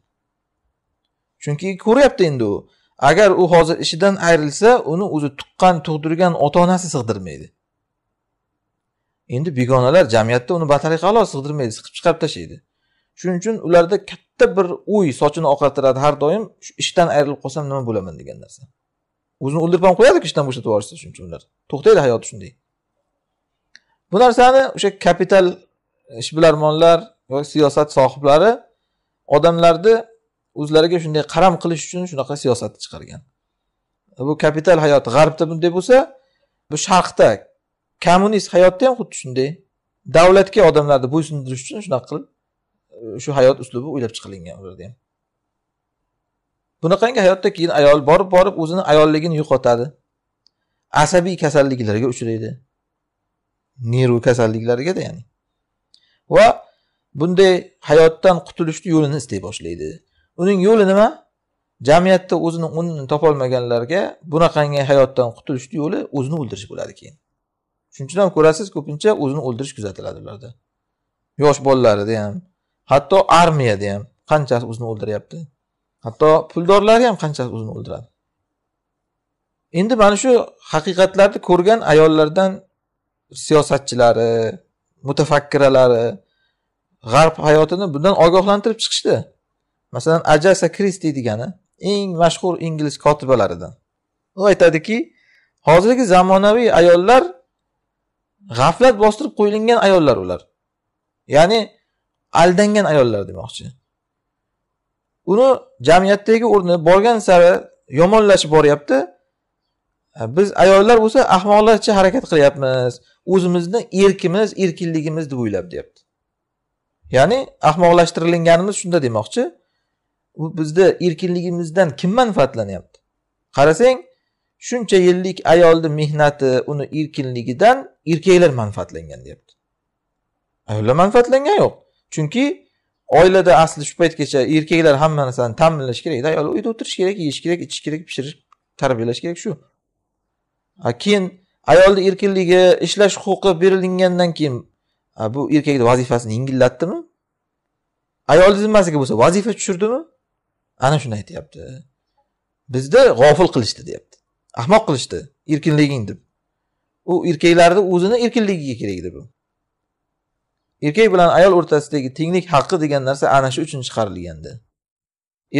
chunki ko'ryapti endi u agar u hozir ishidan ayrilsa uni o'zi tuqqan tug'dirgan ota onasi sig'dirmaydi endi begonalar jamiyatda uni batariqa halol sig'dirmaydi siqib chiqarib tashlaydi shuning uchun ularda katta bir o'y sochini oqartiradi har doim ishdan ayrilib qolsam nima bo'laman degan narsa o'zini o'ldirib ham qo'yadiku ishdan bo'shatib yuborishsa shuning uchun ular to'xtaydi hayoti shunday bu narsani o'sha kapital ishbilarmonlar e, yoki siyosat sohiblari odamlarni o'zlariga shunday qaram qilish uchun shunaqa siyosatni chiqargan bu kapital hayot g'arbda bunday bo'lsa bu sharqda kommunist hayotda ham xuddi shunday davlatga odamlarni bo'ysundirish uchun shunaqa qilib shu hayot uslubi o'ylab chiqilingan ularda ham bunaqangi hayotda keyin ayol borib borib o'zini ayolligini yo'qotadi asabiy kasalliklarga uchraydi nerv kasalliklarigada ya'ni va bunday hayotdan qutulishni yo'lini istay boshlaydi uning yo'li nima jamiyatda o'zini o'rnini topolmaganlarga bunaqangi hayotdan qutulishni yo'li o'zini o'ldirish bo'ladi keyin shuning uchun ham ko'rasiz ko'pincha o'zini o'ldirish kuzatiladi ularda yosh bolalarida ham hatto armiyada ham qanchasi o'zini o'ldiryapti hatto puldorlar ham qanchasi o'zini o'ldiradi endi mana shu haqiqatlarni ko'rgan ayollardan siyosatchilari mutafakkiralari g'arb hayotini bundan ogohlantirib chiqishdi masalan ajasa kristi degani eng mashhur ingliz kotibalaridan u aytadiki hozirgi zamonaviy ayollar g'aflat bostirib qo'yilgan ayollar ular ya'ni aldangan ayollar demoqchi uni jamiyatdagi o'rni borgan sari yomonlashib boryapti e, biz ayollar bo'lsa ahmoqlarcha harakat qilyapmiz o'zimizni erkimiz erkinligimiz deb o'ylab deyapti ya'ni ahmoqlashtirilganimiz shunda demoqchi u bizni erkinligimizdan kim manfaatlanyapti qarasang shuncha yillik ayolni mehnati uni erkinligidan erkaklar manfaatlangan deyapti ayollar manfaatlangan yo'q chunki oilada asli shu paytgacha erkaklar hamma narsani ta'minlash kerakda ayol uyda o'tirish kerak yeyish kerak ichish kerak pishirish tarbiyalash kerak shu keyin ayolni erkinligi ishlash huquqi berilgandan keyin bu erkakni vazifasini yengillatdimi ayolni zimmasiga bo'lsa vazifa tushirdimi ana shuni aytyapti bizda g'ofil qilishdi deyapti ahmoq qilishdi erkinliging deb u erkaklarni o'zini erkinligiga kerak edi bu erkak bilan ayol o'rtasidagi tenglik haqqi degan narsa ana shu uchun chiqarilgandi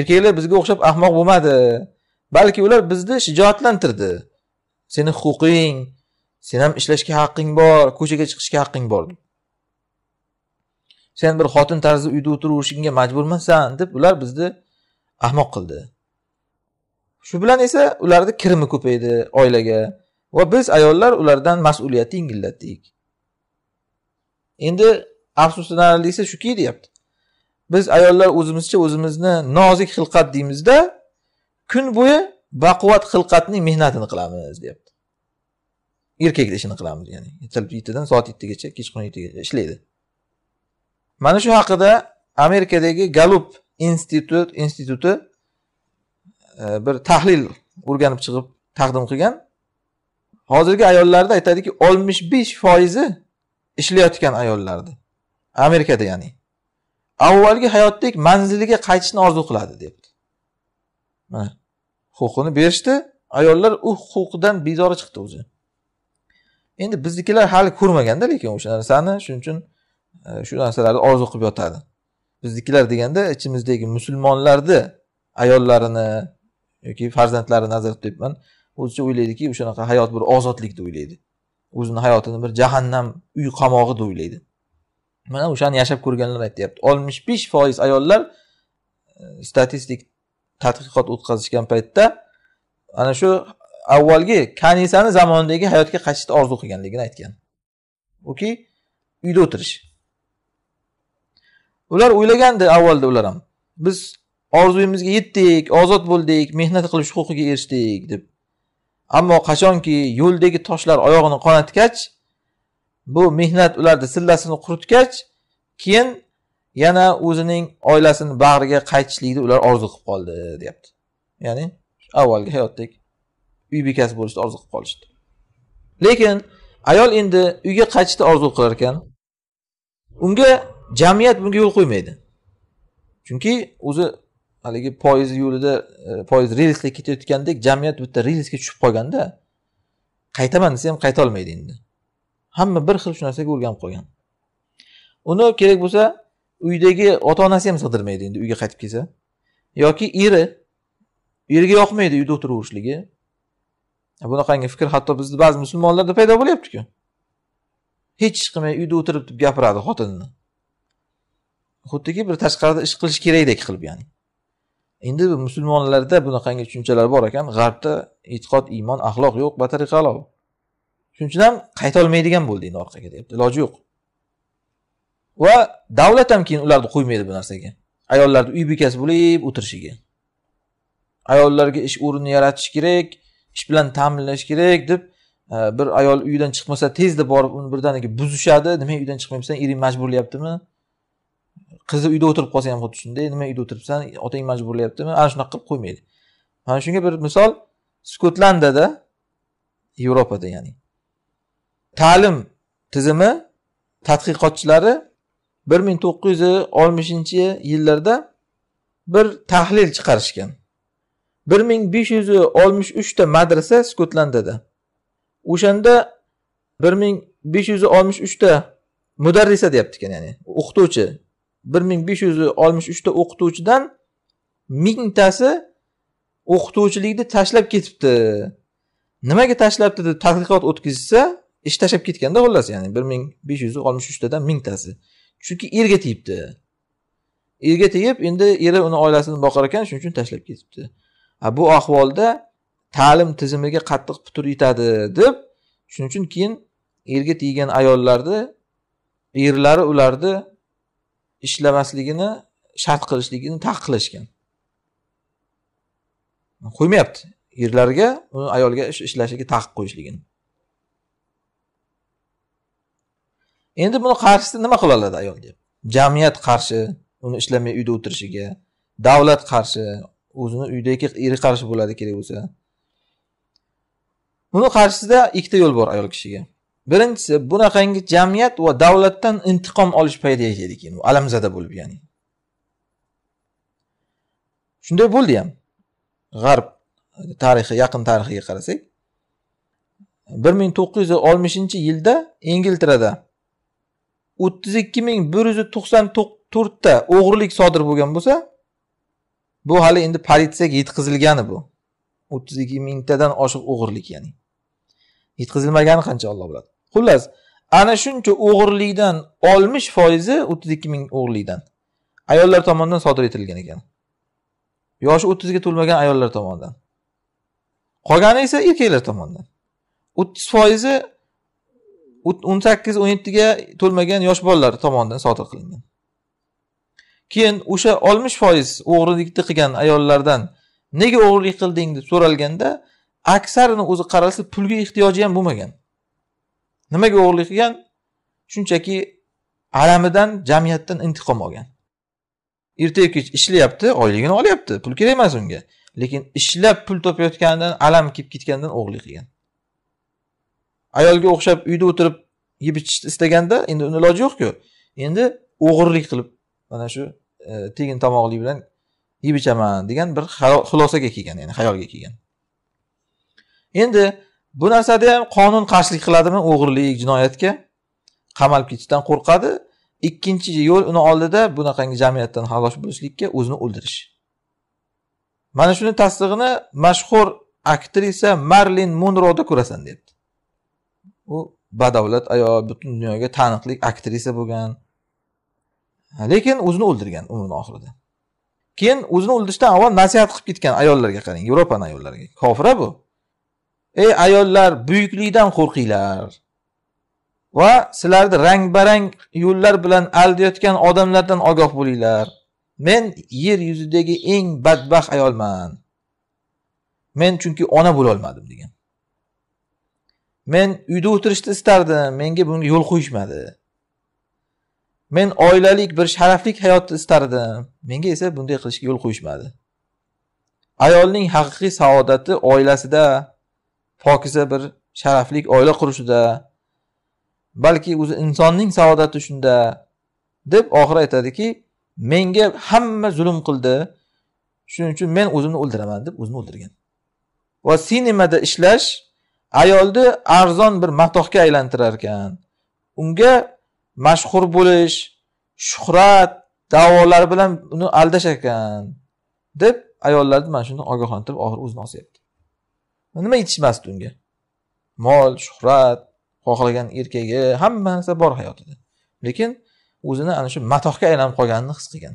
erkaklar bizga o'xshab ahmoq bo'lmadi balki ular bizni shijoatlantirdi seni huquqing sen ham ishlashga haqqing bor ko'chaga chiqishga haqqing bor sen bir xotin tarzida uyda o'tiraverishingga emassan deb ular bizni ahmoq qildi shu bilan esa ularni kirimi ko'paydi oilaga va biz ayollar ulardan mas'uliyatni yengillatdik endi afsuslanarlisi shuki deyapti biz ayollar o'zimizcha o'zimizni nozik xilqat deymizda kun bo'yi baquvvat xilqatning mehnatini qilamiz deyapti erkakni ishini qilamiz ya'ni ertalab yettidan soat yettigacha kechqurun yettigacha ishlaydi mana shu haqida amerikadagi galup institut instituti e, bir tahlil o'rganib chiqib taqdim qilgan hozirgi ayollarda aytadiki oltmish besh foizi ishlayotgan ayollarni amerikada ya'ni avvalgi hayotdek manziliga qaytishni orzu qiladi debdi mana huquqini berishdi ayollar u huquqidan bezori chiqdi o'zi endi biznikilar hali ko'rmaganda lekin o'sha narsani shuning uchun e, shu narsalarni orzu qilib yotadi biznikilar deganda ichimizdagi musulmonlarni ayollarini yoki farzandlarini nazarda tutyapman o'zicha o'ylaydiki o'shanaqa hayot bir ozodlik deb o'ylaydi o'zini hayotini bir jahannam uy qamog'i deb o'ylaydi mana o'shani yashab ko'rganlar aytyapti oltmish besh foiz ayollar e, statistik tadqiqot o'tkazishgan paytda ana shu avvalgi kanisani zamonidagi hayotga qaytishni orzu qilganligini aytgan yoki uyda o'tirish ular o'ylagandi avvalda ular ham biz orzuyimizga yetdik ozod bo'ldik mehnat qilish huquqiga erishdik deb ammo qachonki yo'ldagi toshlar oyog'ini qonatgach bu mehnat ularni sillasini quritgach keyin yana o'zining oilasini bag'riga qaytishlikni ular orzu qilib qoldi deyapti ya'ni avvalgi hayotdek uy bekasi bo'lishni orzu qilib qolishdi lekin ayol endi uyga qaytishni orzu qilar ekan unga jamiyat bunga yo'l qo'ymaydi chunki o'zi haligi poyez yo'lida e, poyez relsga ketayotgandek jamiyat bitta relsga tushib qolganda qaytaman desa ham qaytolmaydi endi hamma bir xil shu narsaga o'rganib qolgan uni kerak bo'lsa uydagi ota onasi ham sig'dirmaydi endi uyga qaytib kelsa yoki eri eriga yoqmaydi uyda o'tiraverishligi e, bunaqangi fikr hatto bizni ba'zi musulmonlarda paydo bo'lyaptiku hech ish qilmay uyda o'tirib gapiradi xotinini xuddiki bir tashqarida ish qilish kerakdek qilib ya'ni endi musulmonlarda bunaqangi tushunchalar bor ekan g'arbda e'tiqod iymon axloq yo'q batariqa alo shuning uchun ham qaytolmaydigan bo'ldi endi orqaga deyapti iloji yo'q va davlat ham keyin ularni qo'ymaydi bu narsaga ayollarni uy bekasi bo'lib o'tirishiga ayollarga ish o'rnini yaratish kerak ish bilan ta'minlash kerak deb e, bir ayol uyidan chiqmasa tezda borib uni birdaniga buzishadi nimaga uydan chiqmayapsan ering majburlayaptimi qizi uyda o'tirib qolsa ham xuddi shunday nima uyda o'tiribsan otang majburlayaptimi ana shunaqa qilib qo'ymaydi mana shunga bir misol skotlandiyada yevropada ya'ni ta'lim tizimi tadqiqotchilari bir ming to'qqiz yuz oltmishinchi yillarda bir tahlil chiqarishgan bir ming besh yuz oltmish uchta madrasa skotlandiyada o'shanda bir ming besh yuz oltmish uchta mudarrisa deyapti ekan ya'ni o'qituvchi bir ming besh yuz oltmish uchta o'qituvchidan mingtasi o'qituvchilikni tashlab ketibdi nimaga tashlabdi deb tadqiqot o'tkazsa ish tashlab ketganda xullas ya'ni bir ming besh yuz oltmish uchtadan mingtasi chunki erga tegibdi erga tegib endi eri uni oilasini boqar ekan shuning uchun tashlab ketibdi bu ahvolda ta'lim tizimiga qattiq putur yetadi deb shuning uchun keyin erga tegan ayollarni erlari ularni ishlamasligini shart qilishligini taqiqlashgan qo'ymayapti erlarga uni ayolga ishlashiga taqiq qo'yishligini endi buni qarshisida nima qila oladi ayol deb jamiyat qarshi uni ishlamay uyda o'tirishiga davlat qarshi o'zini uydagi eri qarshi bo'ladi kerak bo'lsa buni qarshisida ikkita yo'l bor ayol kishiga birinchisi bunaqangi jamiyat va davlatdan intiqom olish paydaga keldi keyin alamzada bo'lib ya'ni shunday bo'ldi ham g'arb tarixi yaqin tarixiga qarasak bir ming to'qqiz yuz oltmishinchi yilda ingilterada o'ttiz ikki ming bir yuz to'qson to'rtta o'g'rilik sodir bo'lgan bo'lsa bu hali endi politsiyaga yetkazilgani bu o'ttiz ikki mingtadan oshiq o'g'irlik ya'ni yetkazilmagani qancha olloh biladi xullas ana shuncha o'g'irlikdan oltmish foizi o'ttiz ikki ming o'g'irlikdan ayollar tomonidan sodir etilgan ekan yoshi o'ttizga to'lmagan ayollar tomonidan qolgani esa erkaklar tomonidan o'ttiz foizi o'n sakkiz o'n yettiga to'lmagan yosh bolalar tomonidan sodir qilingan keyin o'sha oltmish foiz o'g'rilikni qilgan ayollardan nega o'g'irlik qilding deb so'ralganda aksarini o'zi qaralsa pulga ehtiyoji ham bo'lmagan nimaga o'g'irlik qilgan shunchaki alamidan jamiyatdan intiqom olgan ertayu kech ishlayapti oyligini olyapti pul kerak emas unga lekin ishlab pul topayotganidan alam kelib ketganidan o'g'irlik qilgan ayolga o'xshab uyda o'tirib yeb ichishni istaganda endi uni iloji yo'qku endi o'g'irlik qilib mana shu e, tegin tomoqlik bilan yeb ichaman degan bir xulosaga kelgan ya'ni xayolga kelgan endi bu narsada ham qonun qarshilik qiladimi o'g'irlik jinoyatga qamalib ketishdan qo'rqadi ikkinchi yo'l uni oldida bunaqangi jamiyatdan xalos bo'lishlikka o'zini o'ldirish mana shuni tasdig'ini mashhur aktrisa marlin munroda ko'rasan deyapti u badavlat ayol butun dunyoga taniqli aktrisa bo'lgan lekin o'zini o'ldirgan umrini oxirida keyin o'zini o'ldirishdan avval nasihat qilib ketgan ayollarga qarang yevropani ayollariga kofira bu ey ayollar buyuklikdan qo'rqinglar va sizlarni rang barang yo'llar bilan aldayotgan odamlardan ogoh bo'linglar men yer yuzidagi eng badbaxt ayolman men chunki ona bo'lolmadim degan men uyda o'tirishni istardim menga bunga yo'l qo'yishmadi men oilalik bir sharafli hayotni istardim menga esa bunday qilishga yo'l qo'yishmadi ayolning haqiqiy saodati oilasida pokiza bir sharaflik oila qurishida balki o'zi insonning saodati shunda deb oxiri aytadiki menga hamma zulm qildi shuning uchun men o'zimni o'ldiraman deb o'zini o'ldirgan va sinemada ishlash ayolni arzon bir matohga aylantirar ekan unga mashhur bo'lish shuhrat davolar bilan uni aldash ekan deb ayollarni mana shunday ogohlantirib oxiri o'zini osyapti nima yetishmasdi unga mol shuhrat xohlagan erkagi hamma narsa bor hayotida lekin o'zini ana shu matohga aylanib qolganini his qilgan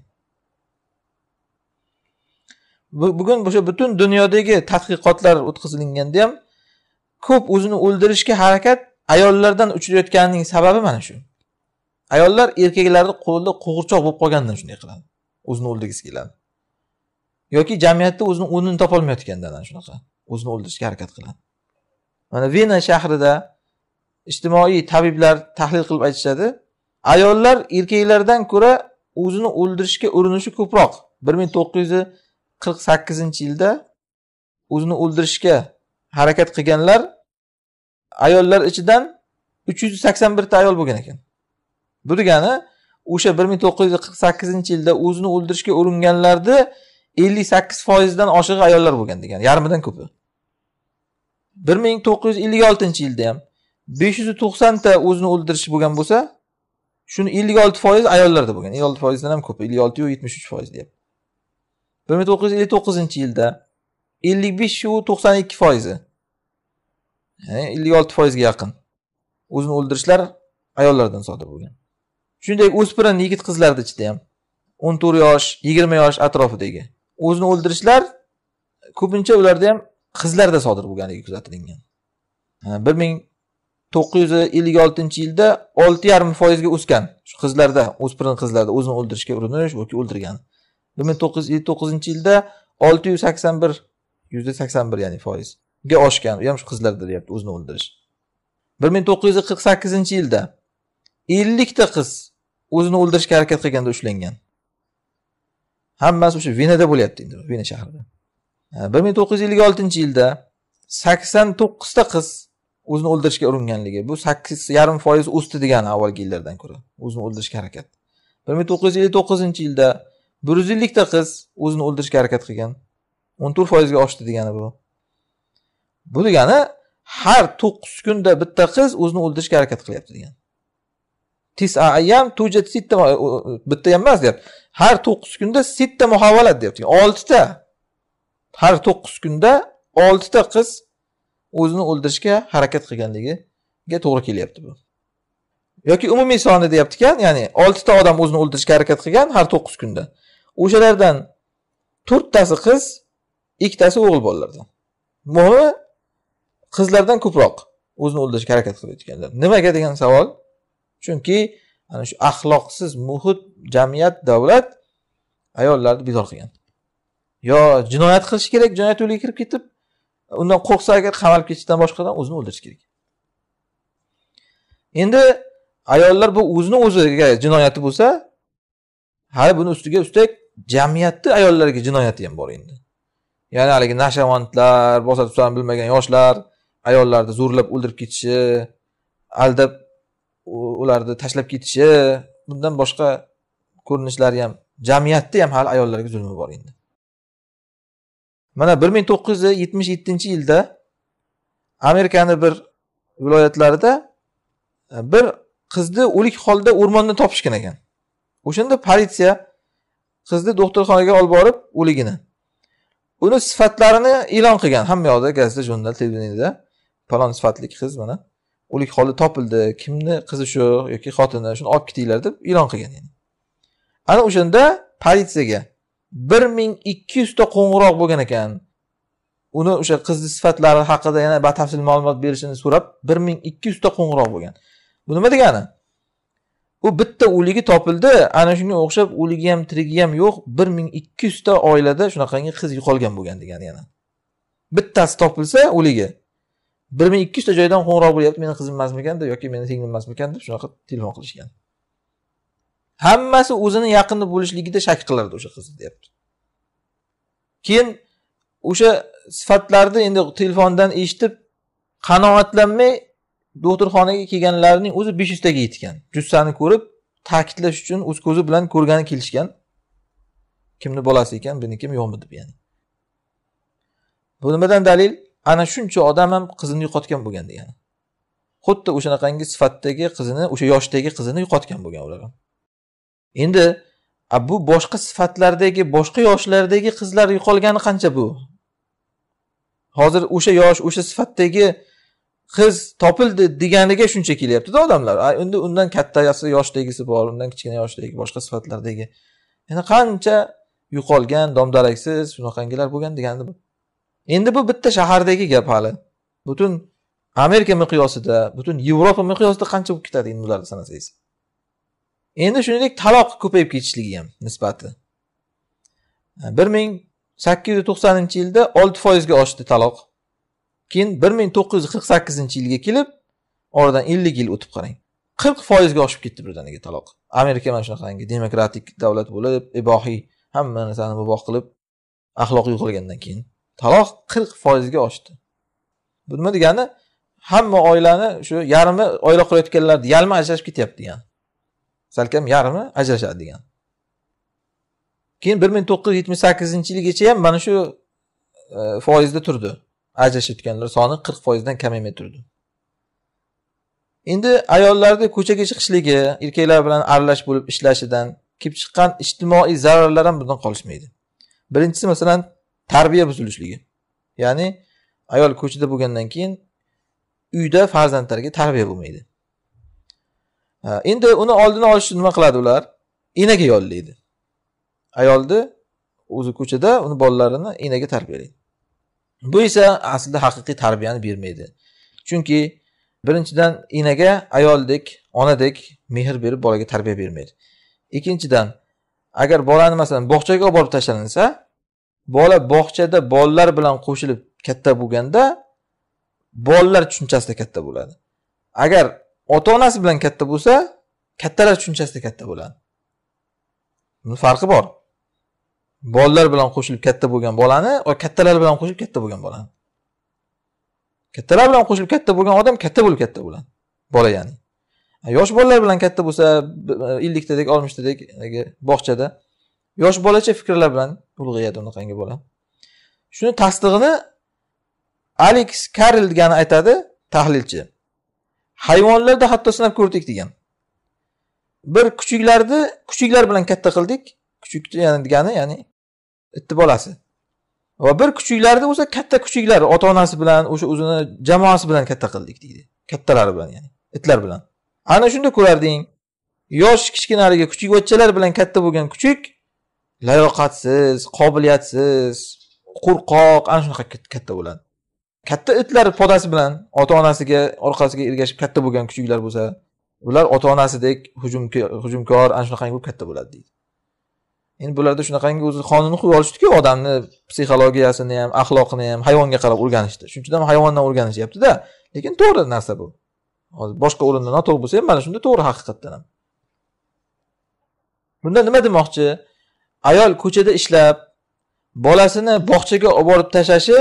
bugun o'sha butun dunyodagi tadqiqotlar o'tkazilganda ham ko'p o'zini o'ldirishga harakat ayollardan uchrayotganining sababi mana shu ayollar erkaklarni qo'lida qo'g'irchoq bo'lib qolgandan shunday qiladi o'zini o'ldirgisi keladi yoki jamiyatda o'zini o'rnini topolmayotganda ana shunaqa o'zini o'ldirishga harakat qiladi mana vena shahrida ijtimoiy tabiblar tahlil qilib aytishadi ayollar erkaklardan ko'ra o'zini o'ldirishga urinishi ko'proq bir ming to'qqiz yuz qirq sakkizinchi yilda o'zini o'ldirishga harakat qilganlar ayollar ichidan uch yuz sakson birta ayol bo'lgan ekan bu degani o'sha bir ming to'qqiz yuz qirq sakkizinchi yilda o'zini o'ldirishga uringanlarni ellik sakkiz foizdan oshig'i ayollar bo'lgan degan yarmidan ko'pi bir ming to'qqiz yuz ellik oltinchi yilda ham besh yuz to'qsonta o'zini o'ldirishi bo'lgan bo'lsa shuni ellik olti foiz ayollarda bo'lgan ellik olti foizdan ham ko'p ellik oltiyu yetmish uch foiz deyapti bir ming to'qqiz yuz ellik to'qqizinchi yilda ellik beshu to'qson ikki foizi ya'ni ellik olti foizga yaqin o'zini o'ldirishlar ayollardan sodir bo'lgan shuningdek o'spirin yigit qizlarni ichida ham o'n to'rt yosh yigirma yosh atrofidagi o'zini o'ldirishlar ko'pincha ularda ham qizlarda sodir bo'lganligi kuzatilgan bir ming to'qqiz yuz ellik oltinchi yilda olti yarim foizga o'sgan shu qizlarda o'spirin qizlarda o'zini o'ldirishga urinish yoki o'ldirgan bir ming to'qqiz yuz ellik to'qqizinchi yilda olti yuz sakson bir yuzda sakson bir ya'ni foizga oshgan u ham shu qizlarda deyapti o'zini o'ldirish bir ming to'qqiz yuz qirq sakkizinchi yilda ellikta qiz o'zini o'ldirishga harakat qilganda ushlangan hammasi o'sha venada bo'lyapti endi vena shahrida bir ming to'qqiz yuz ellik oltinchi yilda sakson to'qqizta qiz o'zini o'ldirishga uringanligi bu sakkiz yarim foiz o'sdi degani avvalgi yillardan ko'ra o'zini o'ldirishga harakat bir ming to'qqiz yuz ellik to'qqizinchi yilda bir yuz ellikta qiz o'zini o'ldirishga harakat qilgan o'n to'rt foizga oshdi degani bu bu degani har to'qqiz kunda bitta qiz o'zini o'ldirishga harakat qilyapti degan tis ayam bitta ham emas deyapti har 9 kunda sitta ta deyapti 6 ta har 9 kunda 6 ta qiz o'zini o'ldirishga harakat qilganligiga to'g'ri kelyapti bu yoki umumiy soni deyapti ekan ya'ni 6 ta odam o'zini o'ldirishga harakat qilgan har 9 kunda o'shalardan 4 tasi qiz 2 tasi o'g'il bolalardan muhimi qizlardan ko'proq o'zini o'ldirishga harakat qilayotganlar nimaga degan savol chunki ana shu axloqsiz muhit jamiyat davlat ayollarni bezor qilgan yo jinoyat qilish kerak jinoyat yo'liga kirib ketib undan qo'rqsa agar qamalib ketishdan boshqadan o'zini o'ldirishi kerak endi ayollar bu o'zini o'ziga jinoyati bo'lsa hali buni ustiga ustak jamiyatni ayollarga jinoyati ham bor endi ya'ni haligi nashavandlar bosa tusa bilmagan yoshlar ayollarni zo'rlab o'ldirib ketishi aldab ularni tashlab ketishi bundan boshqa ko'rinishlari ham jamiyatda ham hali ayollarga zulmi bor endi mana bir ming to'qqiz yuz yetmish yettinchi yilda amerikani bir viloyatlarida e, bir qizni o'lik holda o'rmondan topishgan ekan o'shanda politsiya qizni doktorxonaga olib borib o'ligini uni sifatlarini e'lon qilgan hamma yoqda gazeta jurnal televideniyada falon sifatli qiz mana o'lik holda topildi kimni qizi shu yoki xotini shuni olib ketinglar deb e'lon qilgan yani. ana o'shanda politsiyaga bir ming ikki yuzta qo'ng'iroq bo'lgan ekan uni o'sha qizni sifatlari haqida yana batafsil ma'lumot berishini so'rab bir ming ikki yuzta qo'ng'iroq bo'lgan bu nima degani u bitta o'ligi topildi ana shunga o'xshab o'ligi ham tirigi ham yo'q bir ming ikki yuzta oilada shunaqangi qiz yo'qolgan bo'lgan degani yana bittasi topilsa o'ligi ming ikki yuzta joydan qo'ng'iroq bo'lyapti meni qizim emasmikan deb yoki meni singlim emasmikan deb shunaqa telefon qilishgan hammasi o'zini yaqini bo'lishligida shak qilardi o'sha qiz deyapti keyin o'sha sifatlarni endi telefondan eshitib qanoatlanmay doktorxonaga kelganlarning o'zi besh yuztaga yetgan jussani ko'rib ta'kidlash uchun o'z ko'zi bilan ko'rgani kelishgan kimni bolasi ekan biniki yo'qmi deb ya'ni bu nimadan dalil ana shuncha odam ham qizini yo'qotgan bo'lgan degani xuddi o'shanaqangi sifatdagi qizini o'sha yoshdagi qizini yo'qotgan bo'lgan ular ham endi bu boshqa sifatlardagi boshqa yoshlardagi qizlar yo'qolgani qancha bu hozir o'sha yosh o'sha sifatdagi qiz topildi deganiga shuncha kelyaptida odamlar endi undan kattasi yoshdagisi bor undan kichkina yoshdagi boshqa sifatlardagi yana qancha yo'qolgan domdaraksiz shunaqangilar bo'lgan degani bu endi bu bitta shahardagi gap hali butun amerika miqyosida butun yevropa miqyosida qancha bo'lib ketadi endi bularni sanasangiz endi shuningdek taloq ko'payib ketishligi ham nisbati bir ming sakkiz yuz to'qsoninchi yilda olti foizga oshdi taloq keyin bir ming to'qqiz yuz qirq sakkizinchi yilga kelib oradan ellik yil o'tib qarang qirq foizga oshib ketdi birdaniga taloq amerika mana shunaqangi demokratik davlat bo'lib ibohiy hamma narsani muboh qilib axloq yo'qolgandan keyin taloq qirq foizga oshdi bu nima degani hamma oilani shu yarmi oila qurayotganlarni yarmi ajrashib ketyapti degani salkam yarmi ajrashadi degani keyin bir ming to'qqiz yuz yetmish sakkizinchi yilgacha ham mana shu e, foizda turdi ajrashayotganlar soni qirq foizdan kamaymay turdi endi ayollarni ko'chaga chiqishligi erkaklar bilan aralash bo'lib ishlashidan kelib chiqqan ijtimoiy zararlar ham bundan qolishmaydi birinchisi masalan tarbiya buzilishligi ya'ni ayol ko'chada bo'lgandan keyin uyda farzandlarga tarbiya bo'lmaydi endi uni oldini olish uchun nima qiladi ular enaga yollaydi ayolni o'zi ko'chada uni bolalarini enaga tarbiyalaydi bu esa aslida haqiqiy tarbiyani bermaydi chunki birinchidan enaga ayoldek onadek mehr berib bolaga tarbiya bermaydi ikkinchidan agar bolani masalan bog'chaga olib borib tashlansa bola bog'chada bolalar bilan qo'shilib katta bo'lganda bolalar tushunchasida katta bo'ladi agar ota onasi bilan katta bo'lsa kattalar tushunchasida katta bo'ladi buni farqi bor bolalar bilan qo'shilib katta bo'lgan bolani kattalar bilan qo'shilib katta bo'lgan bolani kattalar bilan qo'shilib katta bo'lgan odam katta bo'lib katta bo'ladi bola ya'ni yosh bolalar bilan katta bo'lsa elliktadek oltmishtadek bog'chada yosh bolacha fikrlar bilan ulg'ayadi unaqangi bola shuni tasdig'ini aleks karl degani aytadi tahlilchi hayvonlarda hatto sinab ko'rdik degan bir kuchuklarni kuchuklar bilan katta qildik kuchuk degani ya'ni itni bolasi va bir kuchuklarni o'sha katta kuchuklar ota onasi bilan o'sha o'zini jamoasi bilan katta qildik deydi kattalari bilan ya'ni itlar bilan ana shunda ko'rarding yosh kichkinaligi kuchukvachchalar bilan katta bo'lgan kuchuk layoqatsiz qobiliyatsiz qo'rqoq ana shunaqa katta bo'ladi katta itlar podasi bilan ota onasiga orqasiga ergashib katta bo'lgan kuchuklar bo'lsa ular ota onasidek hujumkor ana shunaqangi bo'lib katta bo'ladi deydi endi bularda shunaqangi o'zi qonunni qo'yib olishdiku odamni psixologiyasini ham axloqini ham hayvonga qarab o'rganishdi shuning uchun ham hayvondan o'rganishyaptida lekin to'g'ri narsa bu hozir boshqa o'rinda noto'g'ri bo'lsa ham mana shunda to'g'ri haqiqatdan ham bunda nima demoqchi ayol ko'chada ishlab bolasini bog'chaga olib borib tashlashi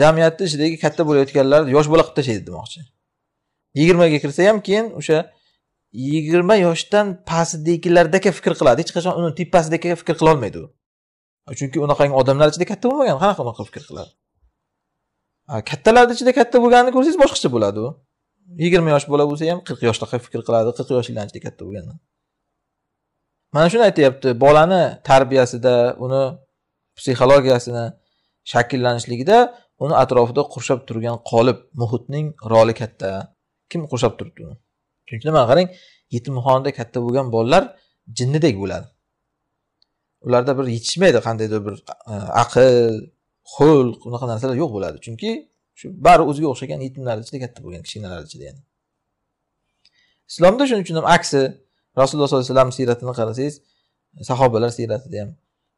jamiyatni ichidagi katta bo'layotganlar yosh bola qilib tashlaydi demoqchi yigirmaga kirsa ham keyin o'sha yigirma yoshdan pastdagilardaka fikr qiladi hech qachon uni tepasidagiga fikr qilolmaydi u chunki unaqangi odamlar ichida katta bo'lmagan qanaqa unaqa fikr qiladi kattalarni ichida katta bo'lganini ko'rsangiz boshqacha bo'ladi u yigirma yosh bola bo'lsa ham qirq yoshdaqa fikr qiladi qirq yoshlarni ichida katta bo'lgandan mana shuni aytyapti bolani tarbiyasida uni psixologiyasini shakllanishligida uni atrofida qurshab turgan qolib muhitning roli katta kim qurshab turibdi uni chunki uchun mana qarang yetimxonada katta bo'lgan bolalar jinnidek bo'ladi ularda bir yetishmaydi qandaydir bir e, aql xulq unaqa narsalar yo'q bo'ladi chunki shu bari o'ziga o'xshagan yetimlarni ichida katta bo'lgan kichkinalar ichida yani islomda shuning uchun ham aksi rasululloh sollallohu alayhi vasallam siyratini qarasangiz sahobalar siyratida ham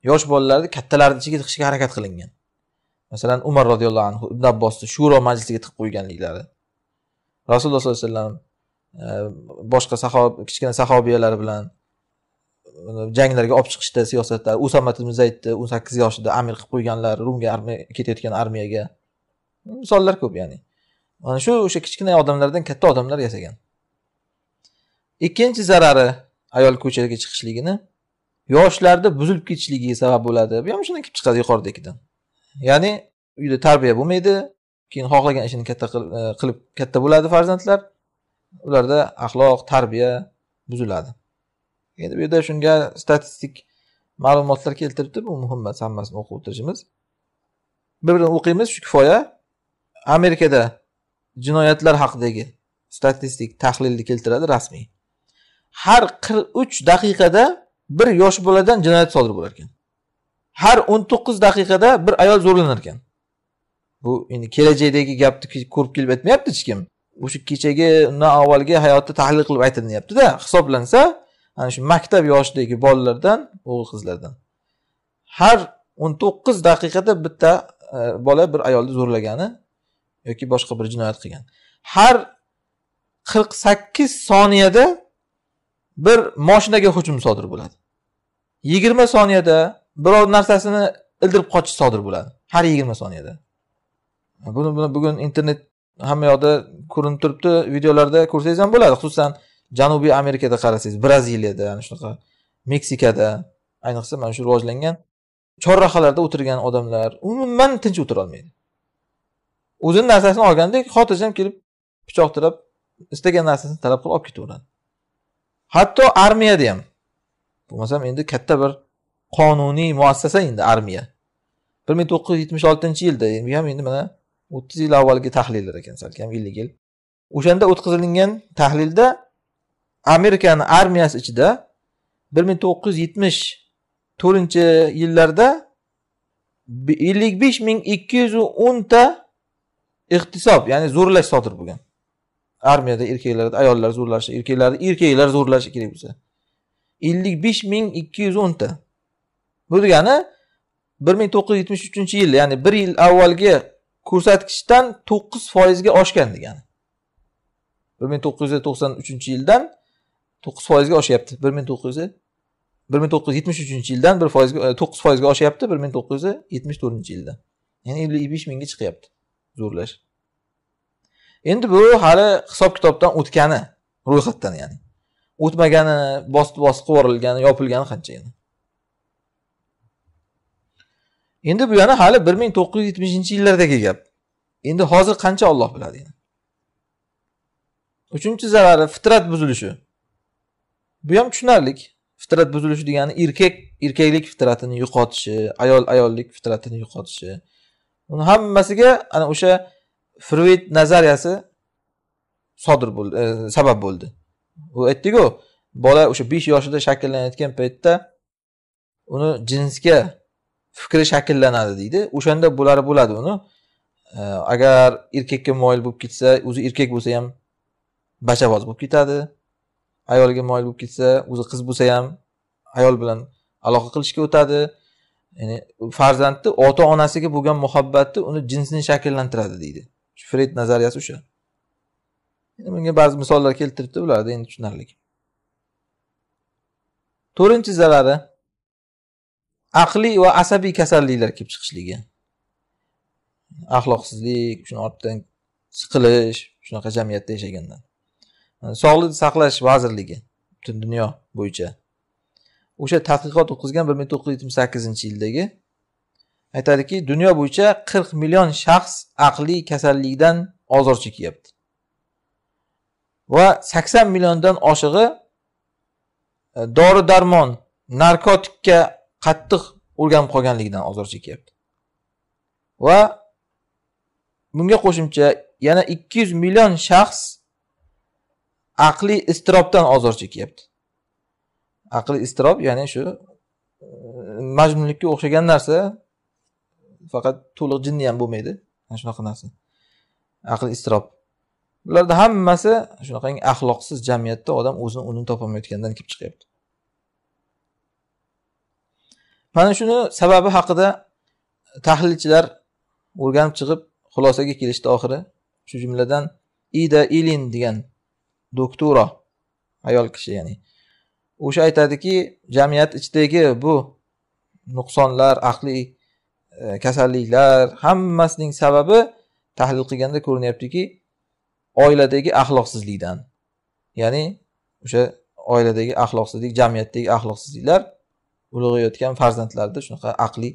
yosh bolalarni kattalarni ichiga tiqishga harakat qilingan masalan umar roziyallohu anhu ibn abbosni shuro majlisiga tiqib qo'yganliklari rasululloh sollallohu alayhi vasallam e, boshqa sahob kichkina sahobiyalar bilan e, janglarga olib chiqishda siyosatlar usamat ibn zaydni o'n sakkiz yoshida amir qilib qo'yganlar rumga ketayotgan armiyaga misollar ko'p ya'ni mana shu o'sha kichkina odamlardan katta odamlar yasagan ikkinchi zarari ayol ko'chaga chiqishligini yoshlarda buzilib ketishligi sabab bo'ladi bu ham shundan kelib chiqadi yuqoridagidan ya'ni uyda tarbiya bo'lmaydi keyin xohlagan ishini katta e, qilib katta bo'ladi farzandlar ularda axloq tarbiya buziladi endi bu yerda shunga statistik ma'lumotlar keltiribdi bu muhim emas hammasini o'qib o'tirishimiz bir birini o'qiymiz shu kifoya amerikada jinoyatlar haqidagi statistik tahlilni keltiradi rasmiy har 43 daqiqada bir yosh boladan jinoyat sodir bo'lar ekan har 19 daqiqada bir ayol zo'rlanar ekan bu endi kelajakdagi gapni ko'rib kelib aytmayapti hech kim o'sha kechagi undan avvalgi hayotni tahlil qilib aytilyaptida hisoblansa ana shu maktab yoshidagi bolalardan o'g'il qizlardan har o'n to'qqiz daqiqada bitta e, bola bir ayolni zo'rlagani yoki boshqa bir jinoyat qilgan har qirq sakkiz soniyada bir moshinaga hujum sodir bo'ladi yigirma soniyada birov narsasini ildirib qochish sodir bo'ladi har yigirma soniyada buni bugun internet hamma yoqda ko'rinib turibdi videolarda ko'rsangiz ham bo'ladi xususan janubiy amerikada qarasangiz braziliyada ana shunaqa meksikada ayniqsa mana shu rivojlangan chorrahalarda o'tirgan odamlar umuman tinch o'tirolmaydi o'zini narsasini olgandek xotirjam kelib pichoq tirab istagan narsasini talab qilib olib ketaveradi hatto armiyada ham bo'lmasam endi katta bir qonuniy muassasa endi armiya bir ming to'qqiz yuz yetmish oltinchi yilda bu ham endi mana o'ttiz yil avvalgi tahlillar ekan salkam ellik yil o'shanda o'tkazilingan tahlilda amerikani armiyasi ichida bir ming to'qqiz yuz yetmish to'rtinchi yillarda ellik besh ming ikki yuz o'nta ixtisob ya'ni zo'rlash sodir bo'lgan armiyada erkaklarni ayollar zo'rlashi erkaklarni erkaklar zo'rlashi kerak bo'lsa ellik besh ming ikki yuz o'nta bu degani bir ming to'qqiz yuz yetmish uchinchi yil ya'ni bir yil avvalgi ko'rsatkichdan to'qqiz foizga oshgan degani bir ming to'qqiz yuz to'qson uchinchi yildan to'qqiz foizga oshyapti bir ming to'qqiz yuz bir ming to'qqiz yuz yetmish uchinchi yildan bir foizga e, to'qqiz foizga oshyapti bir ming to'qqiz yuz yetmish to'rtinchi yildan ya'ni ellik besh mingga chiqyapti zo'rlash Endi bu hali hisob kitobdan o'tgani, ro'yxatdan ya'ni. O'tmagani, bosib-bosib qo'rilgani, yopilgani qancha endi? Endi bu yana hali 1970-yillardagi gap. Endi hozir qancha Alloh biladi yani. Uchinchi zarari fitrat buzilishi. Bu ham tushunarlik. Fitrat buzilishi degani erkak erkaklik fitratini yo'qotishi, ayol ayollik fitratini yo'qotishi. Buni hammasiga ana o'sha fruid nazariyasi sodir bo'ldi e, sabab bo'ldi u aytdiku bola o'sha besh yoshida shakllanayotgan paytda uni jinsga fikri shakllanadi deydi o'shanda bular bo'ladi uni e, agar erkakka moyil bo'lib ketsa o'zi erkak bo'lsa ham bachavoz bo'lib ketadi ayolga moyil bo'lib ketsa o'zi qiz bo'lsa ham ayol bilan aloqa qilishga o'tadi ya'ni farzandni ota onasiga bo'lgan muhabbati uni jinsni shakllantiradi deydi freyd nazariyasi o'sha bunga ba'zi misollar keltiribdi ularda endi tushunarli to'rtinchi zarari aqliy va asabiy kasalliklar kelib chiqishligi axloqsizlik shuni ortidan siqilish shunaqa jamiyatda yashagandan sog'liqni saqlash vazirligi butun dunyo bo'yicha o'sha tadqiqot o'tkazgan bir ming to'qqiz yuz yetmish sakkizinchi yildagi aytadiki dunyo bo'yicha qirq million shaxs aqliy kasallikdan ozor chekyapti va sakson milliondan oshig'i e, dori darmon narkotikka qattiq o'rganib qolganligidan ozor chekyapti va bunga qo'shimcha yana ikki yuz million shaxs aqliy iztirobdan ozor chekyapti aqliy iztirob ya'ni shu e, majnunlikka o'xshagan narsa faqat to'liq jinni ham bo'lmaydi ana shunaqa narsa aql istirob bularni hammasi shunaqangi axloqsiz jamiyatda odam o'zini o'rnini topolmayotganidan kelib chiqyapti mana shuni sababi haqida tahlilchilar o'rganib chiqib xulosaga kelishdi oxiri shu jumladan ida ilin degan doktora ayol kishi ya'ni o'sha aytadiki jamiyat ichidagi bu nuqsonlar aqliy E, kasalliklar hammasining sababi tahlil qilganda ko'rinyaptiki oiladagi axloqsizlikdan ya'ni o'sha oiladagi axloqsizlik jamiyatdagi axloqsizliklar ulg'ayotgan farzandlarda shunaqa aqliy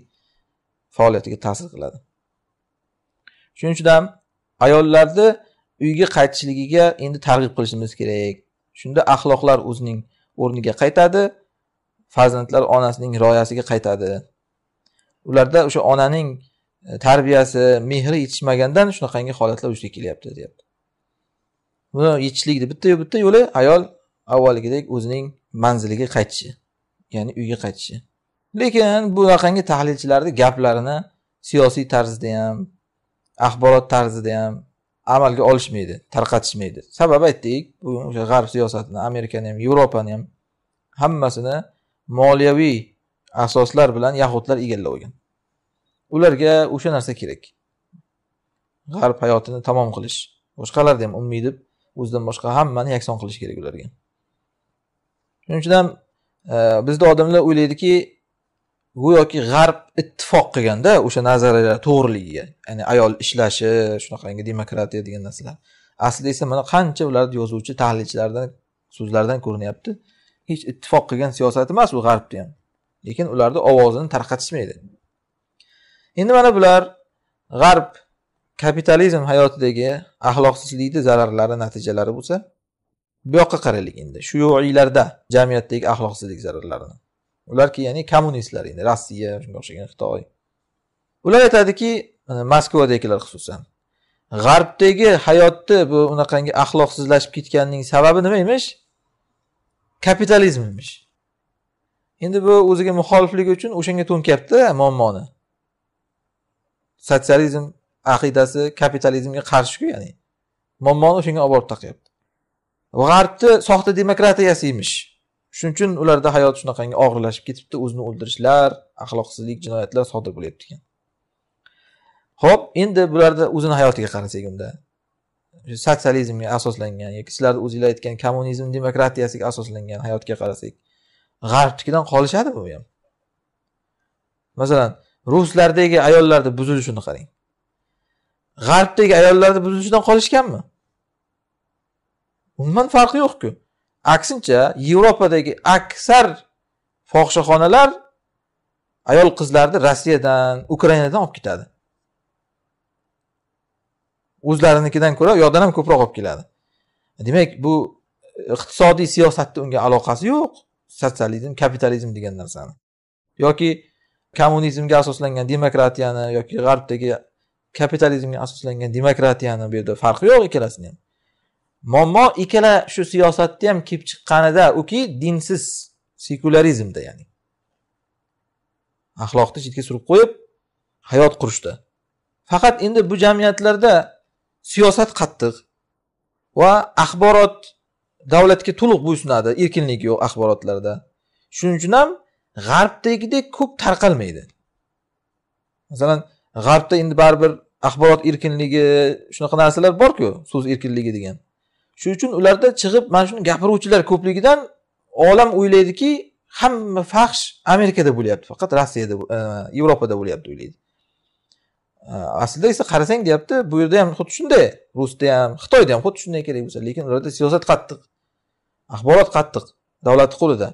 faoliyatiga ta'sir qiladi shuning uchun ham ayollarni uyga qaytishligiga endi targ'ib qilishimiz kerak shunda axloqlar o'zining o'rniga qaytadi farzandlar onasining rioyasiga qaytadi ularda o'sha onaning e, tarbiyasi mehri yetishmagandan shunaqangi holatlar vujudga kelyapti deyapti buni yetishlikni bitta yo bitta yo'li ayol avvalgidek o'zining manziliga qaytishi ya'ni uyga qaytishi lekin bunaqangi tahlilchilarni gaplarini siyosiy tarzda ham axborot tarzida ham amalga olishmaydi tarqatishmaydi sababi aytdik bu o'sha g'arb siyosatini amerikani ham yevropani ham hammasini moliyaviy asoslar bilan yahudlar egallagan ularga o'sha narsa kerak g'arb hayotini tamom qilish boshqalarni ham ummiy deb o'zidan boshqa hammani yakson qilish kerak ularga shuning uchun ham e, bizda odamlar o'ylaydiki go'yoki g'arb ittifoq qilganda o'sha nazariyalar to'g'riligiga ya'ni ayol ishlashi shunaqangi demokratiya degan narsalar aslida esa mana qancha ularni yozuvchi tahlilchilardan so'zlaridan ko'rinyapti hech ittifoq qilgan siyosat emas u g'arbni ham lekin ularni ovozini tarqatishmaydi endi mana bular g'arb kapitalizm hayotidagi axloqsizlikni zararlari natijalari bo'lsa bu yoqqa qaraylik endi shuyuiylarda jamiyatdagi axloqsizlik zararlarini ularki ya'ni kommunistlar endi rossiya shunga o'xshagan xitoy ular aytadiki moskvadagilar xususan g'arbdagi hayotni bu unaqangi axloqsizlashib ketganining sababi nima emish kapitalizm emish endi bu o'ziga muxoliflik uchun o'shanga to'nkyapti muammoni sotsializm aqidasi kapitalizmga qarshiku ya'ni muammoni o'shanga olib borib taqyapti g'arbni soxta demokratiyasi emish shuning uchun ularda hayot shunaqangi og'irlashib ketibdi o'zini o'ldirishlar axloqsizlik jinoyatlar sodir bo'lyapti ekan ho'p endi bularni o'zini hayotiga qarasak unda sotsializmga asoslangan yoki sizlarni o'zinglar aytgan kommunizm demokratiyasiga asoslangan hayotga qarasak g'arbnikidan qolishadi bu ham masalan ruslardagi ayollarni buzilishini qarang g'arbdagi ayollarni buzilishidan qolishganmi umuman farqi yo'qku aksincha yevropadagi aksar fohishaxonalar ayol qizlarni rossiyadan ukrainadan olib ketadi o'zlarinikidan ko'ra u yoqdan ham ko'proq olib keladi demak bu iqtisodiy siyosatni unga aloqasi yo'q sotsializm kapitalizm degan narsani yoki kommunizmga asoslangan demokratiyani yoki g'arbdagi kapitalizmga asoslangan demokratiyani bu yerda farqi yo'q ikkalasini ham muammo ikkala shu siyosatni ham kelib chiqqanida uki dinsiz sekularizmda ya'ni axloqni chetga surib qo'yib hayot qurishda faqat endi bu jamiyatlarda siyosat qattiq va axborot davlatga to'liq bo'ysunadi erkinlik yo'q axborotlarda shuning uchun ham g'arbdagidek ko'p tarqalmaydi masalan g'arbda endi baribir axborot erkinligi shunaqa narsalar borku so'z erkinligi degan shuning uchun ularda chiqib mana shuni gapiruvchilar ko'pligidan olam o'ylaydiki hamma fahsh amerikada bo'lyapti faqat rossiyada e, yevropada bo'lyapti o'ylaydi e, aslida esa qarasang deyapti bu yerda ham xuddi shunday rusda ham xitoyda ham xuddi shunday kerak bo'lsa lekin ularda siyosat qattiq axborot qattiq davlatni qo'lida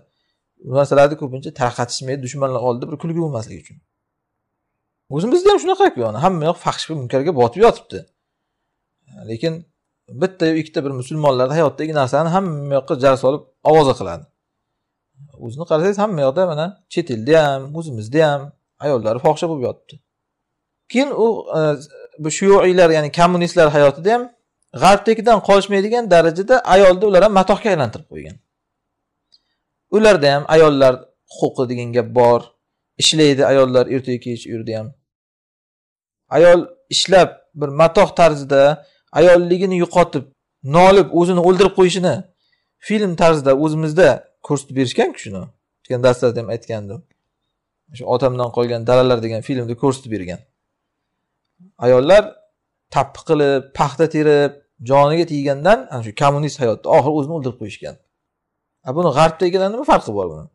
bu narsalarni ko'pincha tarqatishmaydi dushmanlar oldida bir kulgi bo'lmasligi uchun o'zimizda ham shunaqaku yani hamma yoq faxshga munkarga botib yotibdi lekin yo ikkita bir musulmonlarni hayotdagi narsani hamma yoqqa jar solib ovoza qiladi o'zini qarasangiz hamma yoqda mana chet elda ham o'zimizda ham ayollari fohisha bo'lib yotibdi keyin u bu e, ya'ni kommunistlar hayotida ham g'arbdagidan qolishmaydigan darajada ayolni ular ham matohga aylantirib qo'ygan ularda ham ayollar huquqi degan gap bor ishlaydi ayollar ertayu kech u yerda ham ayol ishlab bir matoh tarzida ayolligini yo'qotib nolib o'zini o'ldirib qo'yishini film tarzida o'zimizda ko'rsatib berishganku shuni o'tgan darslarda ham aytgandim shu otamdan qolgan dalalar degan filmda ko'rsatib bergan ayollar tappi qilib paxta terib joniga tiygandan ana shu kommunist hayotda oxiri o'zini o'ldirib qo'yishgan a buni g'arbdagidan nima farqi bor buni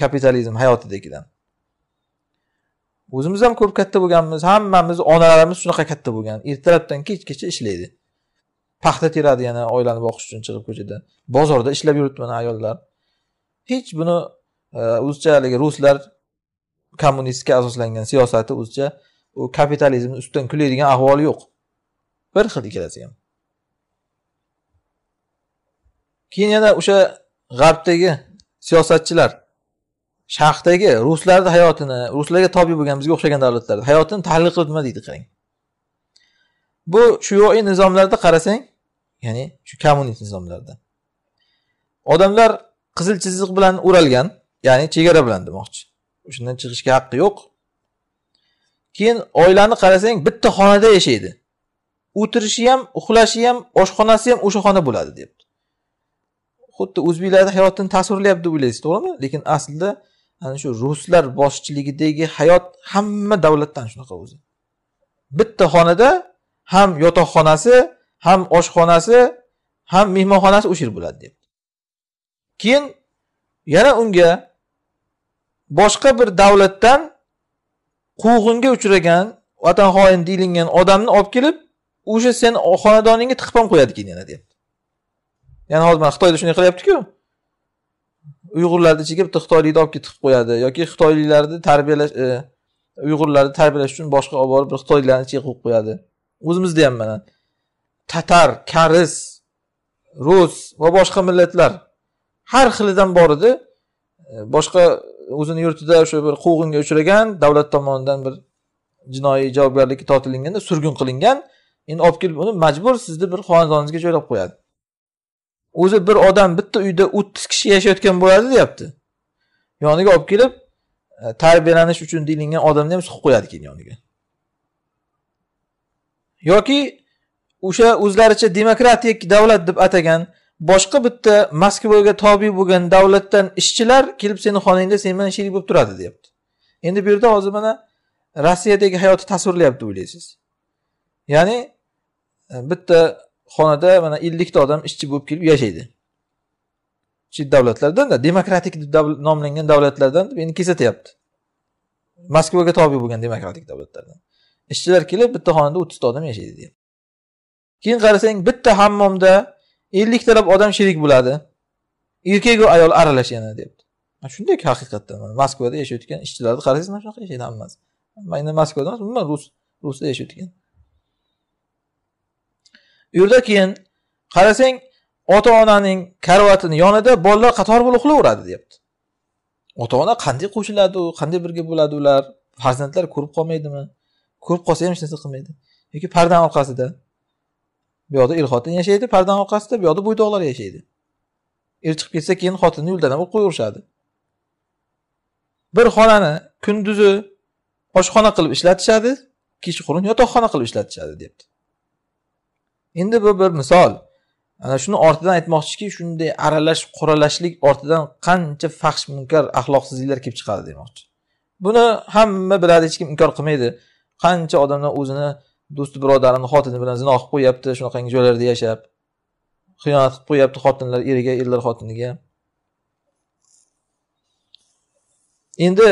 kapitalizm hayotidagidan o'zimiz ham ko'p katta bo'lganmiz hammamiz onalarimiz shunaqa katta bo'lgan ertalabdan kechgacha ishlaydi paxta teradi yana oilani boqish uchun chiqib ko'chada bozorda ishlab yuribdi mana ayollar hech buni e, o'zicha haligi ruslar kommunistga asoslangan siyosati o'zicha u kapitalizmni ustidan kulaydigan ahvoli yo'q bir xil ikkalasi ham keyin yana o'sha g'arbdagi siyosatchilar sharqdagi ruslarni hayotini ruslarga tobe bo'lgan bizga o'xshagan davlatlarni hayotini tahlil qilib nima deydi qarang bu shuyuiy nizomlarda qarasang ya'ni shu kommunist nizomlarda odamlar qizil chiziq bilan o'ralgan ya'ni chegara bilan demoqchi o'shandan chiqishga haqqi yo'q keyin oilani qarasang bitta xonada yashaydi o'tirishi ham uxlashi ham oshxonasi ham o'sha xona bo'ladi deyapti xuddi o'zbeklarni hayotini tasvirlayapti deb o'ylaysiz to'g'rimi lekin aslida ana shu ruslar boshchiligidagi hayot hamma davlatdan shunaqa o'zi bitta xonada ham yotoqxonasi ham oshxonasi ham mehmonxonasi o'sha yer bo'ladi deyapti keyin yana unga boshqa bir davlatdan quvg'inga uchragan vatan xoin deyilgan odamni olib kelib уже sen xonadoningga tiqib ham qo'yadi keyin yana deyapti ya'ni hozir mana xitoyda shunday qilyaptiku uyg'urlarni ichiga bitta xitoylikni olib ketib qo'yadi yoki xitoyliklarni tarbiyalash e, uyg'urlarni tarbiyalash uchun boshqa olib borib bir xitoyliklarni ichiga qo'yib qo'yadi o'zimizda ham mana tatar kariz rus va boshqa millatlar har xilidan bor edi e, boshqa o'zini yurtida o'sha bir quvg'inga uchragan davlat tomonidan bir jinoiy javobgarlikka tortilganda surgun qilingan endi olib kelib uni majbur sizni bir xonadoningizga joylab qo'yadi o'zi bir odam bitta uyda o'ttiz kishi yashayotgan bo'ladi deyapti yoniga olib kelib e, tarbiyalanish uchun deyilgan odamni ham suqib qo'yadi keyin yoniga yoki o'sha o'zlaricha demokratik davlat deb atagan boshqa bitta moskvaga tobe bo'lgan davlatdan ishchilar kelib seni xonangda sen bilan sherik bo'lib turadi deyapti endi bu yerda hozir mana rossiyadagi hayotni tasvirlayapti o'ylaysiz ya'ni Э, bitta xonada mana ellikta odam ishchi bo'lib kelib yashaydi chet davlatlardanda demokratik deb nomlangan davlatlardan endi kesatyapti moskvaga tobe bo'lgan demokratik davlatlardan ishchilar kelib bitta xonada o'ttizta odam yashaydi deyapti keyin qarasang bitta hammomda elliktalab odam sherik bo'ladi erkaku ayol aralash yana deyapti shunday haqiqatdan moskvada yashayotgan ishchilarni qaraysiz mana shunaqa yashaydi hammasi mana moskvada emas umuman rus rusda yashayotgan u yerda keyin qarasang ota onaning karvatini yonida bolalar qator bo'lib uxlayveradi deyapti ota ona qanday qo'shiladi u qanday birga bo'ladi ular farzandlar ko'rib qolmaydimi ko'rib qolsa ham hech narsa qilmaydi yoki pardani orqasida bu yoqda er xotin yashaydi pardani orqasida bu yoqda bo'ydoqlar yashaydi er chiqib ketsa keyin xotinni yo'ldan urib qo'yaverishadi bir xonani kunduzi oshxona qilib ishlatishadi kechqurun yotoqxona qilib ishlatishadi deyapti endi bu bir misol ana shuni ortidan aytmoqchiki shunday aralash quralashlik ortidan qancha faxsh munkar axloqsizliklar kelib chiqadi demoqchi buni hamma biladi hech kim inkor qilmaydi qancha odamlar o'zini do'sti birodarini xotini bilan zino qilib qo'yapti shunaqangi joylarda yashab xiyonat qilib qo'yapti xotinlar eriga erlar xotiniga endi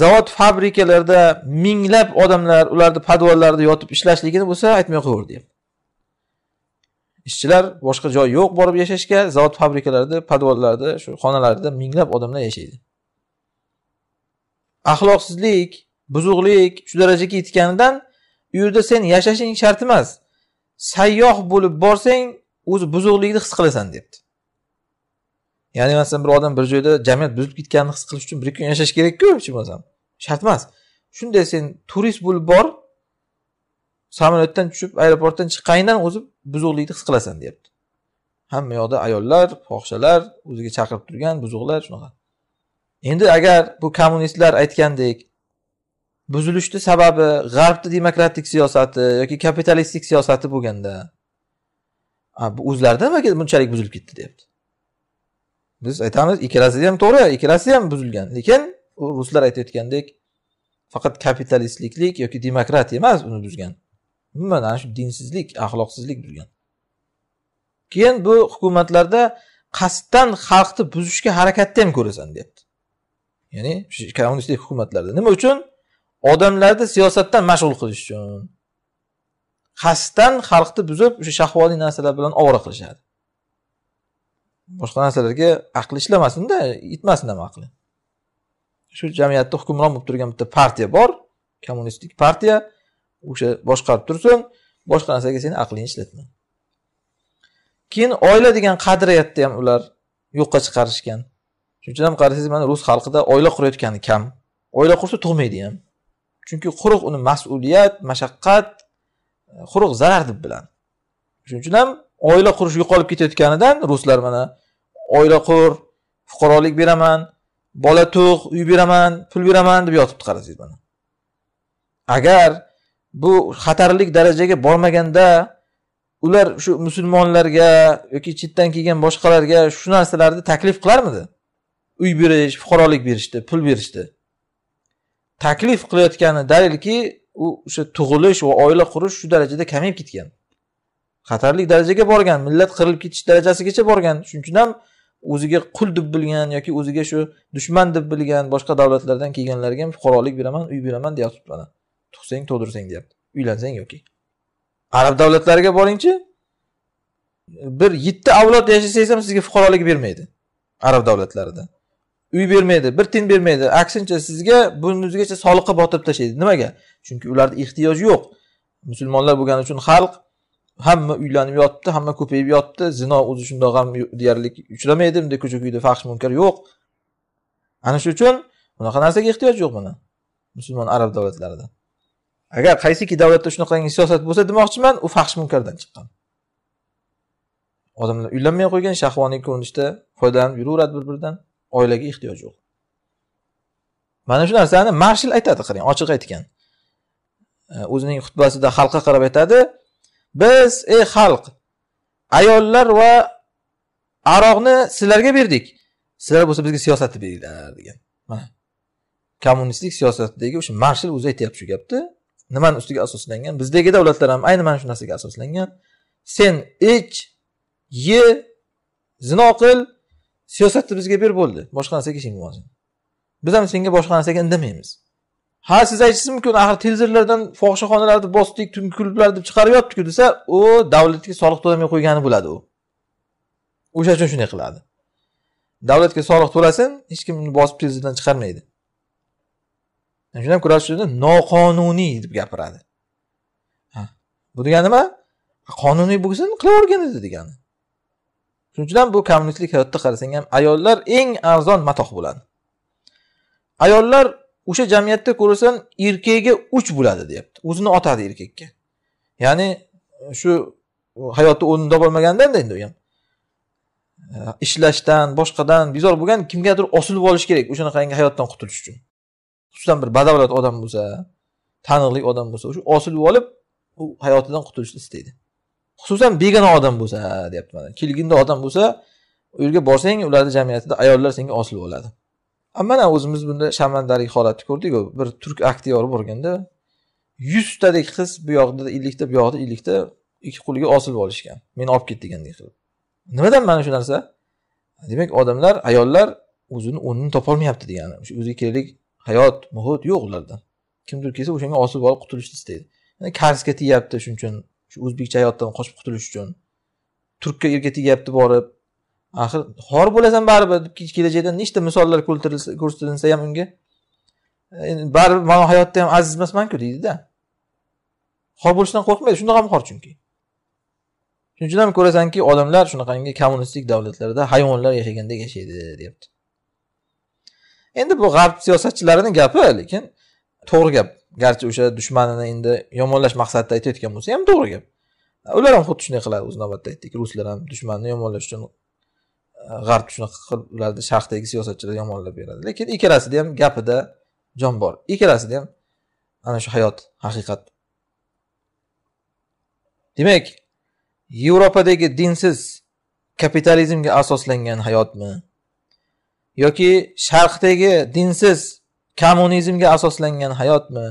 zavod fabrikalarda minglab odamlar ularni podvallarida yotib ishlashligini bo'lsa aytmay qo'yaver deyapti ishchilar boshqa joy yo'q borib yashashga zavod fabrikalarida podvollarda shu xonalarda minglab odamlar yashaydi axloqsizlik buzuqlik shu darajaga yetganidan u yerda sen yashashing shart emas sayyoh bo'lib borsang o'zi buzuqlikni his qilasan debdi ya'ni masalan bir odam bir joyda jamiyat buzilib ketganini his qilish uchun bir kun yashash kerakku hech bo'lmasam shart emas shunday sen turist bo'lib bor samolyotdan tushib aeroportdan chiqqaningdan o'zi buzuqlikni his qilasan deyapti hamma yoqda ayollar fohishalar o'ziga chaqirib turgan buzuqlar shunaqa endi agar bu kommunistlar aytgandek buzilishni sababi g'arbni demokratik siyosati yoki kapitalistik siyosati bo'lganda bu o'zlarida nimaga bunchalik buzilib ketdi deyapti biz aytamiz ikkalasi ham to'g'ri ikkalasi ham buzilgan lekin ruslar aytayotgandek faqat kapitalistliklik yoki demokratiya emas uni buzgan umuman ana shu dinsizlik axloqsizlik bo'lgan keyin bu hukumatlarda qasddan xalqni buzishga harakatni ham ko'rasan deyapti ya'ni kommunistik hukumatlarda nima uchun odamlarni siyosatdan mashg'ul qilish uchun qasddan xalqni buzib o'sha shahvoniy narsalar bilan ovora qilishadi boshqa narsalarga aqli ishlamasinda yetmasin ham aqli shu jamiyatda hukmron bo'lib turgan bitta partiya bor kommunistik partiya o'sha boshqarib tursin boshqa narsaga seni aqlingni ishlatma keyin oila degan qadriyatni ham ular yo'qqa chiqarishgan shuning uchun ham qarasangiz mana rus xalqida oila qurayotgani kam oila qursa tug'maydi ham chunki quruq uni mas'uliyat mashaqqat e, quruq zarar deb biladi shuning uchun ham oila qurish yo'qolib ketayotganidan ruslar mana oila qur fuqarolik beraman bola tug' uy beraman pul beraman deb yotibdi qarasangiz mana agar bu xatarlik darajaga bormaganda ular shu musulmonlarga yoki chetdan kelgan boshqalarga shu narsalarni taklif qilarmidi uy berish fuqarolik berishdi pul berishdi taklif qilayotgani dalilki u o'sha tug'ilish va oila qurish shu darajada kamayib ketgan xatarlik darajaga borgan millat qirilib ketish darajasigacha borgan shuning uchun ham o'ziga qul deb bilgan yoki o'ziga shu dushman deb bilgan boshqa davlatlardan kelganlarga ham fuqarolik beraman uy beraman mana tug'sang to'ldirsang deyapti uylansang yoki arab davlatlariga boringchi bir yetti avlod yashasangiz ham sizga fuqarolik bermaydi arab davlatlarida uy bermaydi bir tiyin bermaydi aksincha sizga bo'yningizgacha soliqqa botirib tashlaydi nimaga chunki ularda ehtiyoj yo'q musulmonlar bo'lgani uchun xalq hamma uylanib yotibdi hamma ko'payib yotibdi zino o'zi shundoq ham deyarli uchramaydi bunday ko'cha kuyda fahsh munkar yo'q ana shuning uchun bunaqa narsaga ehtiyoj yo'q buni musulmon arab davlatlarida agar qaysiki davlatda shunaqangi siyosat bo'lsa demoqchiman u fahsh munkardan chiqqan odamlar uylanmay qo'ygan shahvoniy ko'rinishda foydalanib yuraveradi bir biridan oilaga ehtiyoj yo'q mana shu narsani marshil aytadi qarang ochiq aytgan o'zining xutbasida xalqqa qarab aytadi biz ey xalq ayollar va aroqni sizlarga berdik sizlar bo'lsa bizga siyosatni beringlar degan mana kommunistik siyosatdagi o'sha marshil o'zi aytyapti shu gapni nimani ustiga asoslangan bizdagi davlatlar ham ayni mana shu narsaga asoslangan sen ich ye zino qil siyosatni bizga ber bo'ldi boshqa narsaga ishing bo'lmasin biz ham senga boshqa narsaga indamaymiz ha siz aytishingiz mumkin axir televizorlardan fohishaxonalarni bosdik klublar deb chiqarib yotibdiku desa u davlatga soliq to'lamay qo'ygani bo'ladi u o'sha uchun shunday qiladi davlatga soliq to'lasin hech kim uni bosib televizordan chiqarmaydi shundan kurashishni noqonuniy deb gapiradi bu degani nima qonuniy bo'lsin qilavergin edi degani shuning uchun ham bu kommunistlik hayotda qarasang ham ayollar eng arzon matoh bo'ladi ayollar o'sha jamiyatda ko'rasan erkakka uch bo'ladi deyapti o'zini otadi erkakka ya'ni shu hayotni o'rnini topolmagandanda endi u ham e, ishlashdan boshqadan bezor bo'lgan kimgadir osilib olish kerak o'shanaqangi hayotdan qutulish uchun xususan bir badavlat odam bo'lsa taniqli odam bo'lsa shu osilib olib u hayotidan qutulishni istaydi xususan begona odam bo'lsa deyapti mana kelginda odam bo'lsa u yerga borsang ularni jamiyatida ayollar senga osilib oladi mana o'zimiz bunda shamandalik holatni ko'rdikku bir turk aktyori borganda yuztadek qiz bu yoqda ellikta bu yoqda ellikta ikki qo'liga osilib olishgan meni olib ket degandek qilib nimadan mana shu narsa demak odamlar ayollar o'zini o'rnini topolmayapti degani o'ziga kerakli hayot muhit yo'q ularda kimdir kelsa o'shanga osib olib qutulishni istaydi yani karsga tegyapti shuning uchun shu o'zbekcha hayotdan qochib qutulish uchun turkka yerga tegyapti borib axir xor bo'lasan baribir deb kelajakda nechta misollar ko'rsatilsa ham unga e, baribir mana hayotda ham aziz emasmanku deydida xor bo'lishdan qo'rqmaydi shundoq ham xor chunki shuning uchun ham ko'rasanki odamlar shunaqangi kommunistik davlatlarda hayvonlar yashagandek yashaydi deyapti endi bu g'arb siyosatchilarini gapi lekin to'g'ri gap garchi o'sha dushmanini endi yomonlash maqsadida aytayotgan bo'lsa ham to'g'ri gap ular ham xuddi shunday qiladi o'z navbatida aytdik ruslar ham dushmanni yomonlash uchun e, g'arb shunaqa qilib ularni sharqdagi siyosatchilar yomonlab beradi lekin ikkalasida ham gapida jon bor ikkalasida ham ana shu hayot haqiqat demak yevropadagi dinsiz kapitalizmga asoslangan hayotmi yoki sharqdagi dinsiz kommunizmga asoslangan hayotmi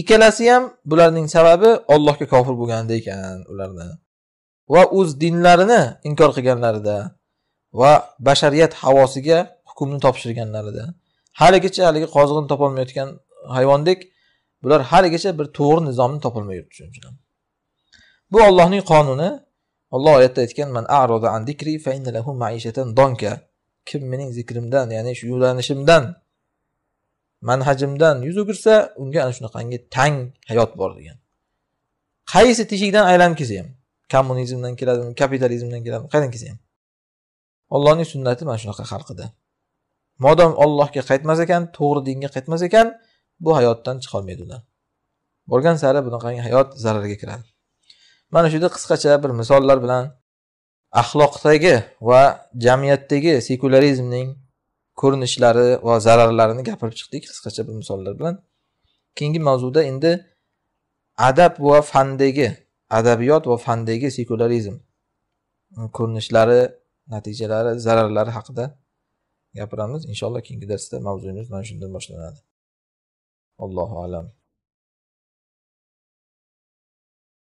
ikkalasi ham bularning sababi ollohga kofir bo'lganda ekan ularda va o'z dinlarini inkor qilganlarida va bashariyat havosiga hukmni topshirganlarida haligacha haligi qozig'ini topolmayotgan hayvondek bular haligacha bir to'g'ri nizomni topolmay yuribdi shuning uchun bu ollohning qonuni olloh oyatda aytgan man an dikri fa inna ma'ishatan donka kim mening zikrimdan ya'ni shu yo'lanishimdan manhajimdan yuz o'girsa unga ana shunaqangi tang hayot bor degan qaysi teshikdan aylanib kelsa ham kommunizmdan keladimi kapitalizmdan keladimi qayerdan kelsa ham ollohning sunnati mana shunaqa xalqida modom ollohga qaytmas ekan to'g'ri dinga qaytmas ekan bu hayotdan chiqolmaydi ular borgan sari bunaqangi hayot zararga kiradi mana shu yerda qisqacha bir misollar bilan axloqdagi va jamiyatdagi sekularizmning ko'rinishlari va zararlarini gapirib chiqdik qisqacha bir misollar bilan keyingi mavzuda endi adab va fandagi adabiyot va fandagi sekularizm ko'rinishlari natijalari zararlari haqida gapiramiz inshaalloh keyingi darsda mavzuyimiz mana shundan boshlanadi allohu alam